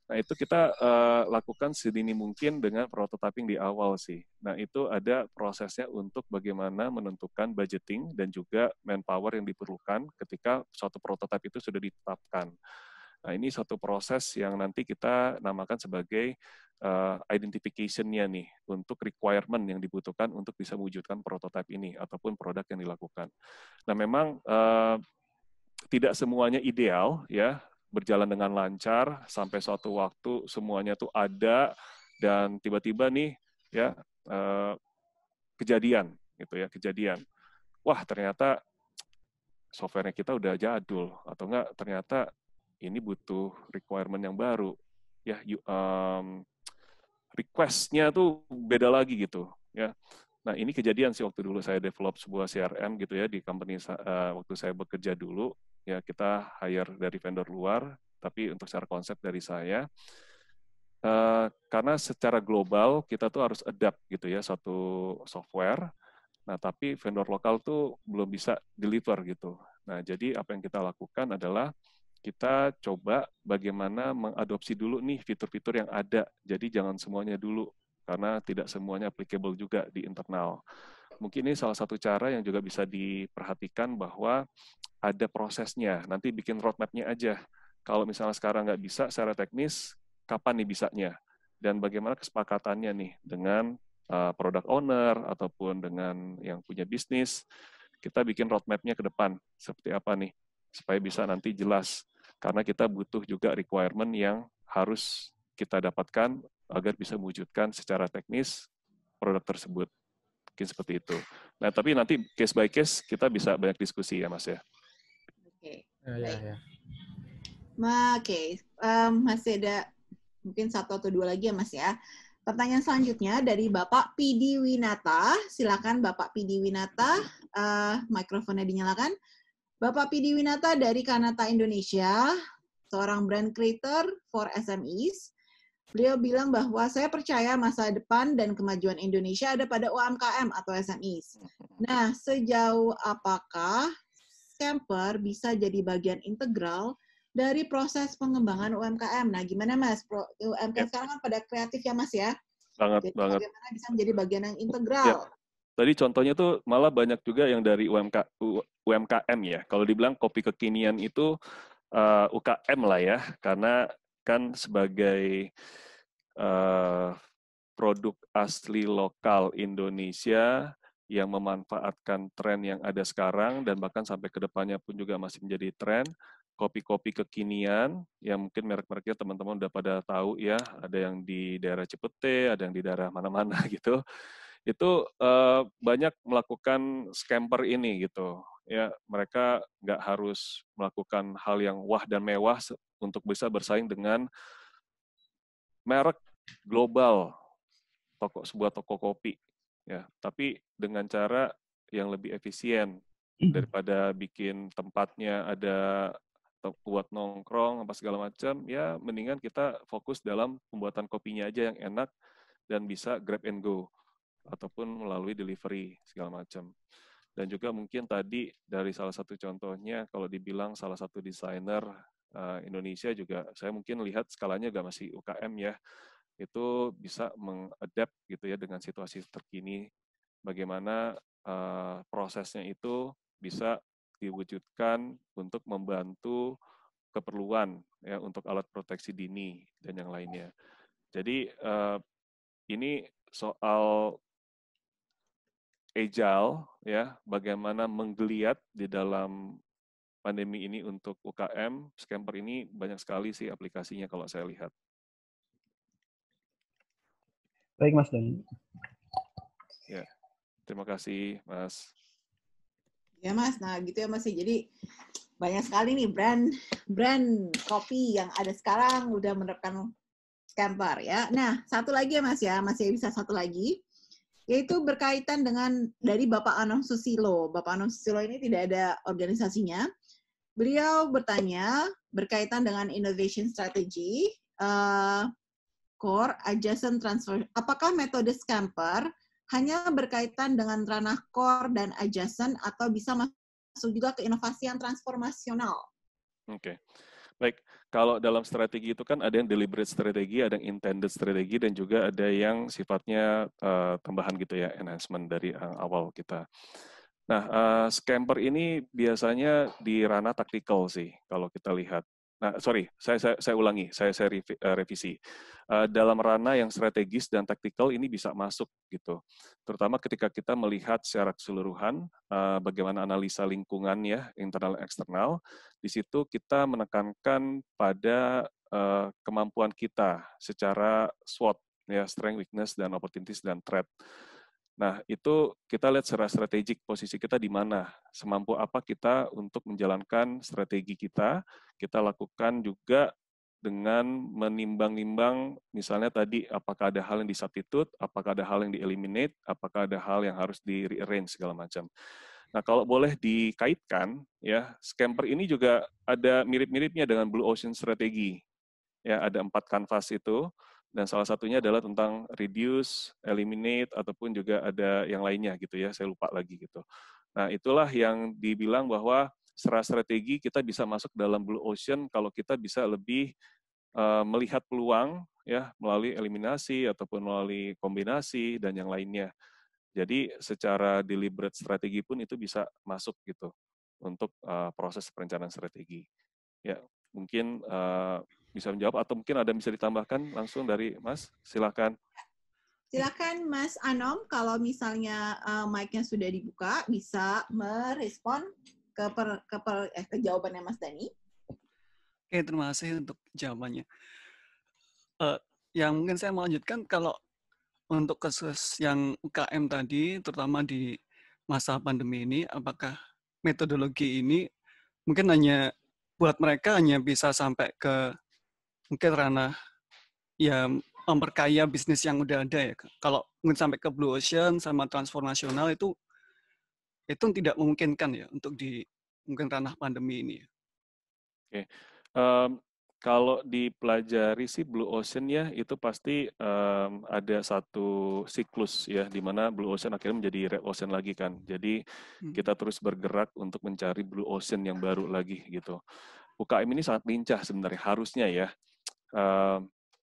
Nah, itu kita uh, lakukan sedini mungkin dengan prototyping di awal sih. Nah, itu ada prosesnya untuk bagaimana menentukan budgeting dan juga manpower yang diperlukan ketika suatu prototipe itu sudah ditetapkan. Nah, ini suatu proses yang nanti kita namakan sebagai uh, identification-nya nih untuk requirement yang dibutuhkan untuk bisa mewujudkan prototipe ini ataupun produk yang dilakukan. Nah, memang uh, tidak semuanya ideal ya berjalan dengan lancar sampai suatu waktu semuanya tuh ada dan tiba-tiba nih ya eh, kejadian gitu ya kejadian wah ternyata softwarenya kita udah jadul atau enggak ternyata ini butuh requirement yang baru ya um, requestnya tuh beda lagi gitu ya nah ini kejadian sih waktu dulu saya develop sebuah CRM gitu ya di company uh, waktu saya bekerja dulu ya kita hire dari vendor luar, tapi untuk secara konsep dari saya, uh, karena secara global kita tuh harus adapt gitu ya satu software, nah tapi vendor lokal tuh belum bisa deliver gitu. Nah jadi apa yang kita lakukan adalah kita coba bagaimana mengadopsi dulu nih fitur-fitur yang ada. Jadi jangan semuanya dulu, karena tidak semuanya applicable juga di internal mungkin ini salah satu cara yang juga bisa diperhatikan bahwa ada prosesnya. Nanti bikin roadmap-nya aja. Kalau misalnya sekarang nggak bisa secara teknis, kapan nih bisanya? Dan bagaimana kesepakatannya nih dengan uh, product owner ataupun dengan yang punya bisnis? Kita bikin roadmap-nya ke depan. Seperti apa nih? Supaya bisa nanti jelas. Karena kita butuh juga requirement yang harus kita dapatkan agar bisa mewujudkan secara teknis produk tersebut. Mungkin seperti itu. Nah, tapi nanti case by case kita bisa banyak diskusi ya, Mas ya. Oke. Okay. Ya, ya, ya. Oke, okay. um, masih ada mungkin satu atau dua lagi ya, Mas ya. Pertanyaan selanjutnya dari Bapak Pidi Winata. Silakan Bapak Pidi Winata, uh, mikrofonnya dinyalakan. Bapak Pidi Winata dari Kanata Indonesia, seorang brand creator for SMEs. Beliau bilang bahwa saya percaya masa depan dan kemajuan Indonesia ada pada UMKM atau SMEs. Mm-hmm. Nah, sejauh apakah Scamper bisa jadi bagian integral dari proses pengembangan UMKM? Nah, gimana Mas? Pro, UMKM ya. sekarang kan pada kreatif ya Mas ya? Banget, Jadi, banget. Bagaimana bisa menjadi bagian yang integral? Ya. Tadi contohnya tuh malah banyak juga yang dari UMK, UMKM ya. Kalau dibilang kopi kekinian itu uh, eh, UKM lah ya, karena kan sebagai uh, produk asli lokal Indonesia yang memanfaatkan tren yang ada sekarang dan bahkan sampai ke depannya pun juga masih menjadi tren kopi-kopi kekinian yang mungkin merek-mereknya teman-teman udah pada tahu ya ada yang di daerah Cipete ada yang di daerah mana-mana [LAUGHS] gitu itu uh, banyak melakukan scamper ini gitu ya mereka nggak harus melakukan hal yang wah dan mewah untuk bisa bersaing dengan merek global toko sebuah toko kopi ya tapi dengan cara yang lebih efisien hmm. daripada bikin tempatnya ada buat nongkrong apa segala macam ya mendingan kita fokus dalam pembuatan kopinya aja yang enak dan bisa grab and go ataupun melalui delivery segala macam dan juga mungkin tadi dari salah satu contohnya kalau dibilang salah satu desainer Eh, Indonesia juga saya mungkin lihat skalanya gak masih UKM ya itu bisa mengadapt gitu ya dengan situasi terkini bagaimana eh, prosesnya itu bisa diwujudkan untuk membantu keperluan ya untuk alat proteksi dini dan yang lainnya jadi eh, ini soal agile ya bagaimana menggeliat di dalam pandemi ini untuk UKM, Scamper ini banyak sekali sih aplikasinya kalau saya lihat. Baik, Mas Doni. Ya, terima kasih, Mas. Ya, Mas. Nah, gitu ya, Mas. Jadi banyak sekali nih brand brand kopi yang ada sekarang udah menerapkan Scamper ya. Nah, satu lagi ya, Mas ya. Masih bisa satu lagi yaitu berkaitan dengan dari Bapak Anom Susilo. Bapak Anom Susilo ini tidak ada organisasinya, Beliau bertanya berkaitan dengan innovation strategy, uh, core, adjacent transfer. Apakah metode scamper hanya berkaitan dengan ranah core dan adjacent atau bisa masuk juga ke inovasi yang transformasional? Oke. Okay. Baik, kalau dalam strategi itu kan ada yang deliberate strategi, ada yang intended strategi, dan juga ada yang sifatnya uh, tambahan gitu ya, enhancement dari eh, awal kita. Nah, uh, scamper ini biasanya di ranah taktikal sih kalau kita lihat. Nah, sorry, saya saya, saya ulangi, saya saya eh, revisi. Uh, dalam ranah yang strategis dan taktikal ini bisa masuk gitu. Terutama ketika kita melihat secara keseluruhan uh, bagaimana analisa lingkungan ya, internal eksternal, di situ kita menekankan pada uh, kemampuan kita secara SWOT ya, strength, weakness dan opportunities dan threat. Nah, itu kita lihat secara strategik posisi kita di mana, semampu apa kita untuk menjalankan strategi kita. Kita lakukan juga dengan menimbang-nimbang misalnya tadi apakah ada hal yang di disubstitute, apakah ada hal yang dieliminate, apakah ada hal yang harus di rearrange segala macam. Nah, kalau boleh dikaitkan ya, scamper ini juga ada mirip-miripnya dengan blue ocean strategi. Ya, ada empat kanvas itu dan salah satunya adalah tentang reduce, eliminate, ataupun juga ada yang lainnya gitu ya, saya lupa lagi gitu. Nah itulah yang dibilang bahwa secara strategi kita bisa masuk dalam blue ocean kalau kita bisa lebih uh, melihat peluang ya melalui eliminasi ataupun melalui kombinasi dan yang lainnya. Jadi secara deliberate strategi pun itu bisa masuk gitu untuk uh, proses perencanaan strategi. Ya mungkin uh, bisa menjawab atau mungkin ada yang bisa ditambahkan langsung dari Mas. Silakan. Silakan Mas Anom kalau misalnya uh, mic-nya sudah dibuka bisa merespon ke per, ke, per, eh, ke jawabannya Mas Dani. Oke, terima kasih untuk jawabannya. Uh, yang mungkin saya melanjutkan kalau untuk kasus yang UKM tadi, terutama di masa pandemi ini, apakah metodologi ini mungkin hanya buat mereka hanya bisa sampai ke mungkin ranah ya memperkaya bisnis yang udah ada ya. Kalau sampai ke blue ocean sama transformasional itu itu tidak memungkinkan ya untuk di mungkin ranah pandemi ini. Ya. Oke, okay. um, mmm, kalau dipelajari sih blue ocean ya itu pasti um, ada satu siklus ya di mana blue ocean akhirnya menjadi red ocean lagi kan. Jadi hmm. kita terus bergerak untuk mencari blue ocean yang baru lagi gitu. UKM ini sangat lincah sebenarnya harusnya ya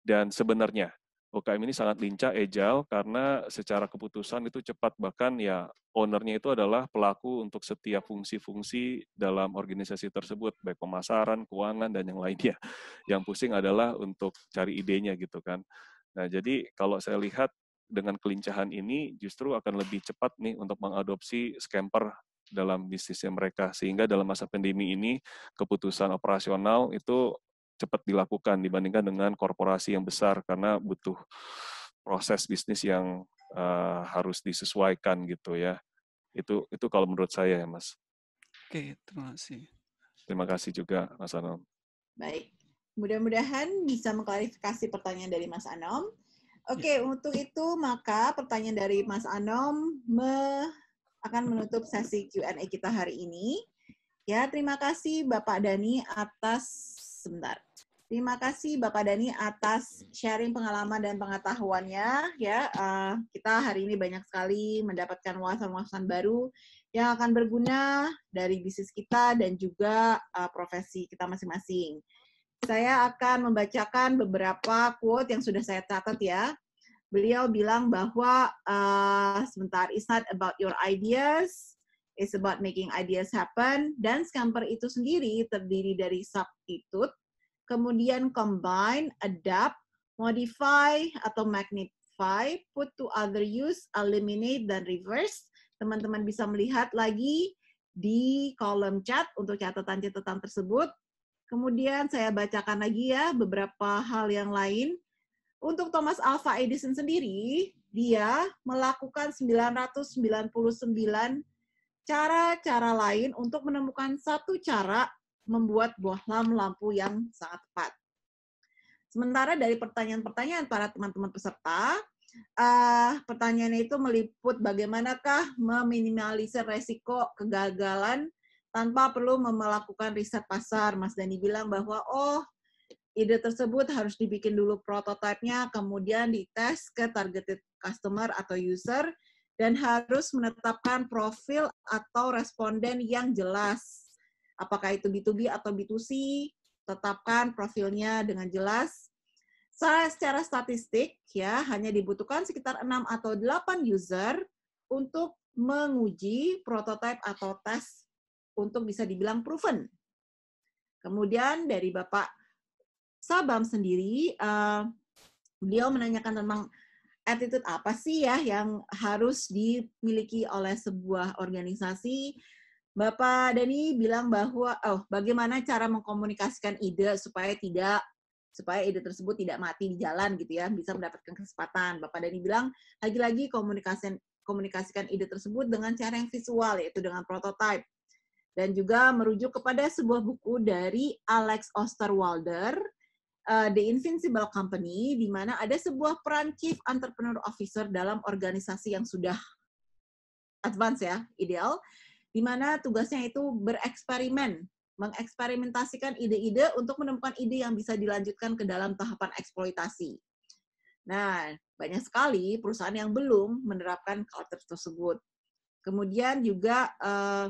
dan sebenarnya UKM ini sangat lincah, agile, karena secara keputusan itu cepat, bahkan ya ownernya itu adalah pelaku untuk setiap fungsi-fungsi dalam organisasi tersebut, baik pemasaran, keuangan, dan yang lainnya. [LAUGHS] Yang pusing adalah untuk cari idenya gitu kan. Nah, jadi kalau saya lihat dengan kelincahan ini justru akan lebih cepat nih untuk mengadopsi scamper dalam bisnisnya mereka sehingga dalam masa pandemi ini keputusan operasional itu cepat dilakukan dibandingkan dengan korporasi yang besar karena butuh proses bisnis yang uh, harus disesuaikan gitu ya. Itu itu kalau menurut saya ya, Mas. Oke, terima kasih. Terima kasih juga Mas Anom. Baik. Mudah-mudahan bisa mengklarifikasi pertanyaan dari Mas Anom. Oke, ya. untuk itu maka pertanyaan dari Mas Anom me akan menutup sesi Q&A kita hari ini. Ya, terima kasih Bapak Dani atas sebentar. Terima kasih Bapak Dani atas sharing pengalaman dan pengetahuannya ya. Uh, kita hari ini banyak sekali mendapatkan wawasan-wawasan baru yang akan berguna dari bisnis kita dan juga uh, profesi kita masing-masing. Saya akan membacakan beberapa quote yang sudah saya catat ya. Beliau bilang bahwa uh, sebentar it's not about your ideas, it's about making ideas happen dan scamper itu sendiri terdiri dari substitute kemudian combine, adapt, modify atau magnify, put to other use, eliminate, dan reverse. Teman-teman bisa melihat lagi di kolom chat untuk catatan-catatan tersebut. Kemudian saya bacakan lagi ya beberapa hal yang lain. Untuk Thomas Alva Edison sendiri, dia melakukan 999 cara-cara lain untuk menemukan satu cara membuat bohlam lampu yang sangat tepat. Sementara dari pertanyaan-pertanyaan para teman-teman peserta, uh, pertanyaannya itu meliput bagaimanakah meminimalisir resiko kegagalan tanpa perlu melakukan riset pasar. Mas Dani bilang bahwa, oh, ide tersebut harus dibikin dulu prototipenya, kemudian dites ke targeted customer atau user, dan harus menetapkan profil atau responden yang jelas apakah itu B2B atau B2C, tetapkan profilnya dengan jelas. Secara statistik ya hanya dibutuhkan sekitar 6 atau 8 user untuk menguji prototipe atau tes untuk bisa dibilang proven. Kemudian dari Bapak Sabam sendiri, uh, beliau menanyakan tentang attitude apa sih ya yang harus dimiliki oleh sebuah organisasi Bapak Dani bilang bahwa oh bagaimana cara mengkomunikasikan ide supaya tidak supaya ide tersebut tidak mati di jalan gitu ya, bisa mendapatkan kesempatan. Bapak Dani bilang lagi-lagi komunikasi komunikasikan ide tersebut dengan cara yang visual yaitu dengan prototype. Dan juga merujuk kepada sebuah buku dari Alex Osterwalder uh, The Invincible Company di mana ada sebuah peran chief entrepreneur officer dalam organisasi yang sudah advance ya, ideal di mana tugasnya itu bereksperimen, mengeksperimentasikan ide-ide untuk menemukan ide yang bisa dilanjutkan ke dalam tahapan eksploitasi. Nah, banyak sekali perusahaan yang belum menerapkan culture tersebut. Kemudian juga eh,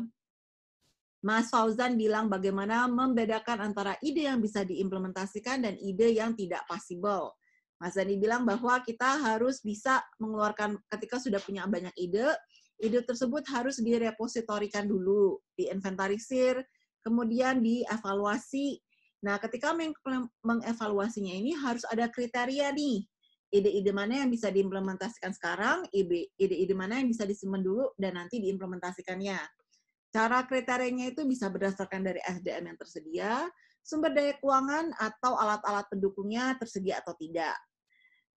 Mas Fauzan bilang bagaimana membedakan antara ide yang bisa diimplementasikan dan ide yang tidak possible. Mas Zani bilang bahwa kita harus bisa mengeluarkan ketika sudah punya banyak ide, ide tersebut harus direpositorikan dulu, diinventarisir, kemudian dievaluasi. Nah, ketika mengevaluasinya ini harus ada kriteria nih. Ide-ide mana yang bisa diimplementasikan sekarang, ide-ide mana yang bisa disimpan dulu dan nanti diimplementasikannya. Cara kriterianya itu bisa berdasarkan dari SDM yang tersedia, sumber daya keuangan atau alat-alat pendukungnya tersedia atau tidak.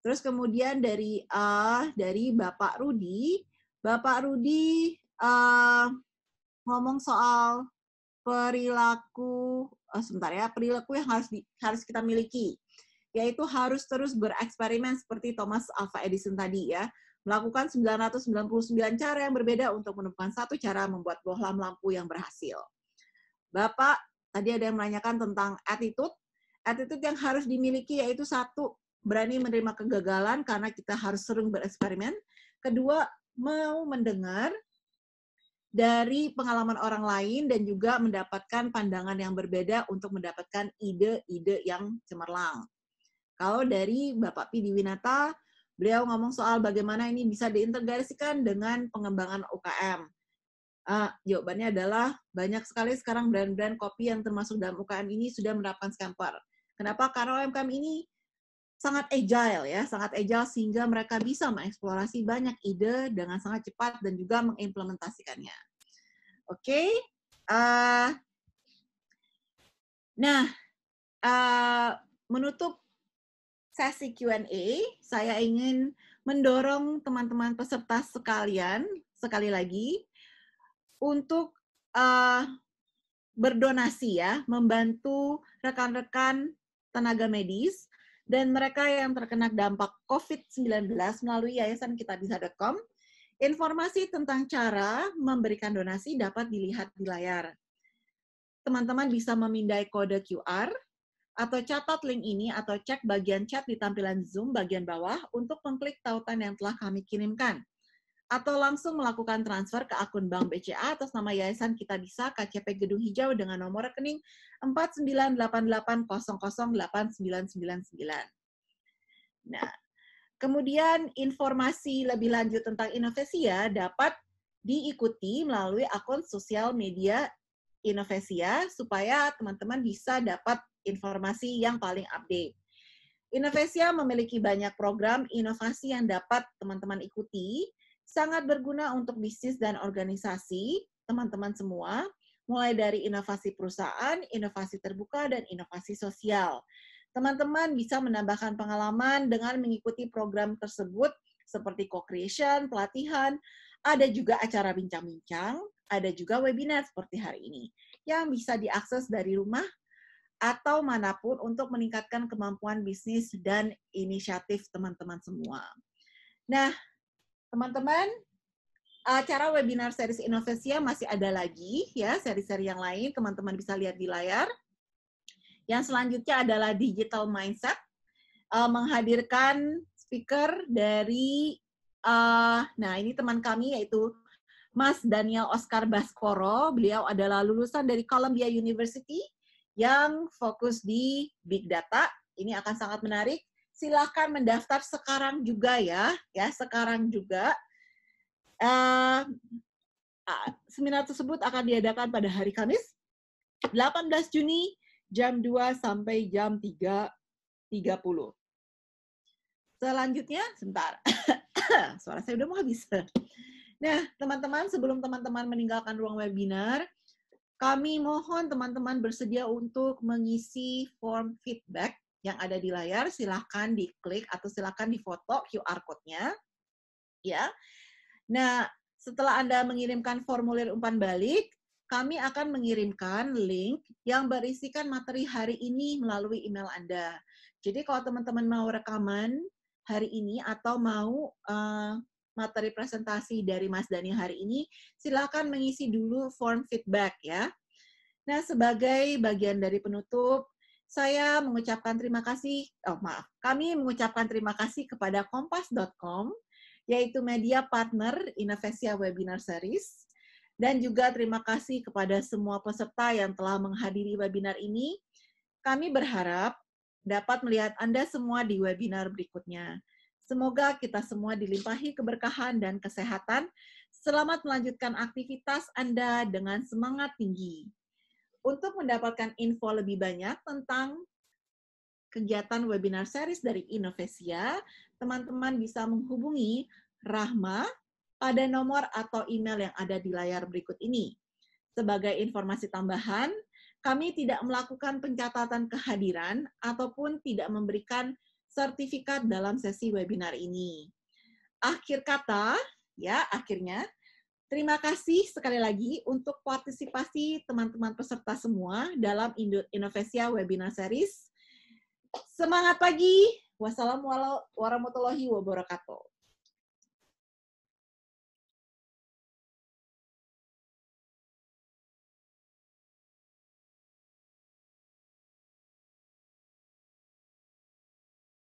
Terus kemudian dari uh, dari Bapak Rudi, Bapak Rudi uh, ngomong soal perilaku oh, sebentar ya perilaku yang harus di, harus kita miliki yaitu harus terus bereksperimen seperti Thomas Alva Edison tadi ya melakukan 999 cara yang berbeda untuk menemukan satu cara membuat bohlam lampu yang berhasil. Bapak tadi ada yang menanyakan tentang attitude. Attitude yang harus dimiliki yaitu satu berani menerima kegagalan karena kita harus sering bereksperimen. Kedua, mau mendengar dari pengalaman orang lain dan juga mendapatkan pandangan yang berbeda untuk mendapatkan ide-ide yang cemerlang. Kalau dari Bapak Pidi Winata, beliau ngomong soal bagaimana ini bisa diintegrasikan dengan pengembangan UKM. Uh, jawabannya adalah banyak sekali sekarang brand-brand kopi yang termasuk dalam UKM ini sudah menerapkan Scamper. Kenapa? Karena UMKM ini sangat agile ya, sangat agile sehingga mereka bisa mengeksplorasi banyak ide dengan sangat cepat dan juga mengimplementasikannya. Oke, okay? uh, eh, nah uh, menutup sesi Q&A, saya ingin mendorong teman-teman peserta sekalian sekali lagi untuk uh, berdonasi ya, membantu rekan-rekan tenaga medis dan mereka yang terkena dampak COVID-19 melalui yayasan kita bisa.com. Informasi tentang cara memberikan donasi dapat dilihat di layar. Teman-teman bisa memindai kode QR atau catat link ini atau cek bagian chat di tampilan Zoom bagian bawah untuk mengklik tautan yang telah kami kirimkan atau langsung melakukan transfer ke akun Bank BCA atas nama Yayasan Kita Bisa KCP Gedung Hijau dengan nomor rekening 49880089999. Nah, kemudian informasi lebih lanjut tentang Inovesia ya dapat diikuti melalui akun sosial media Inovesia ya supaya teman-teman bisa dapat informasi yang paling update. Inovesia ya memiliki banyak program inovasi yang dapat teman-teman ikuti sangat berguna untuk bisnis dan organisasi, teman-teman semua, mulai dari inovasi perusahaan, inovasi terbuka, dan inovasi sosial. Teman-teman bisa menambahkan pengalaman dengan mengikuti program tersebut seperti co-creation, pelatihan, ada juga acara bincang-bincang, ada juga webinar seperti hari ini yang bisa diakses dari rumah atau manapun untuk meningkatkan kemampuan bisnis dan inisiatif teman-teman semua. Nah, teman-teman acara webinar series Innovasia masih ada lagi ya seri-seri yang lain teman-teman bisa lihat di layar. Yang selanjutnya adalah digital mindset eh, menghadirkan speaker dari uh, nah ini teman kami yaitu Mas Daniel Oscar Baskoro. Beliau adalah lulusan dari Columbia University yang fokus di big data. Ini akan sangat menarik silahkan mendaftar sekarang juga ya, ya sekarang juga. Uh, seminar tersebut akan diadakan pada hari Kamis, 18 Juni jam 2 sampai jam 3.30. Selanjutnya, sebentar. [COUGHS] Suara saya udah mau habis. Nah, teman-teman, sebelum teman-teman meninggalkan ruang webinar, kami mohon teman-teman bersedia untuk mengisi form feedback yang ada di layar, silahkan diklik atau silahkan difoto QR code-nya. Ya. Nah, setelah Anda mengirimkan formulir umpan balik, kami akan mengirimkan link yang berisikan materi hari ini melalui email Anda. Jadi kalau teman-teman mau rekaman hari ini atau mau uh, materi presentasi dari Mas Dani hari ini, silahkan mengisi dulu form feedback ya. Nah, sebagai bagian dari penutup, saya mengucapkan terima kasih, oh maaf, kami mengucapkan terima kasih kepada kompas.com, yaitu media partner Innovesia Webinar Series, dan juga terima kasih kepada semua peserta yang telah menghadiri webinar ini. Kami berharap dapat melihat Anda semua di webinar berikutnya. Semoga kita semua dilimpahi keberkahan dan kesehatan. Selamat melanjutkan aktivitas Anda dengan semangat tinggi. Untuk mendapatkan info lebih banyak tentang kegiatan webinar series dari Innovesia, teman-teman bisa menghubungi Rahma pada nomor atau email yang ada di layar berikut ini. Sebagai informasi tambahan, kami tidak melakukan pencatatan kehadiran ataupun tidak memberikan sertifikat dalam sesi webinar ini. Akhir kata, ya akhirnya Terima kasih sekali lagi untuk partisipasi teman-teman peserta semua dalam Indonesia Webinar Series. Semangat pagi. Wassalamualaikum warahmatullahi wabarakatuh.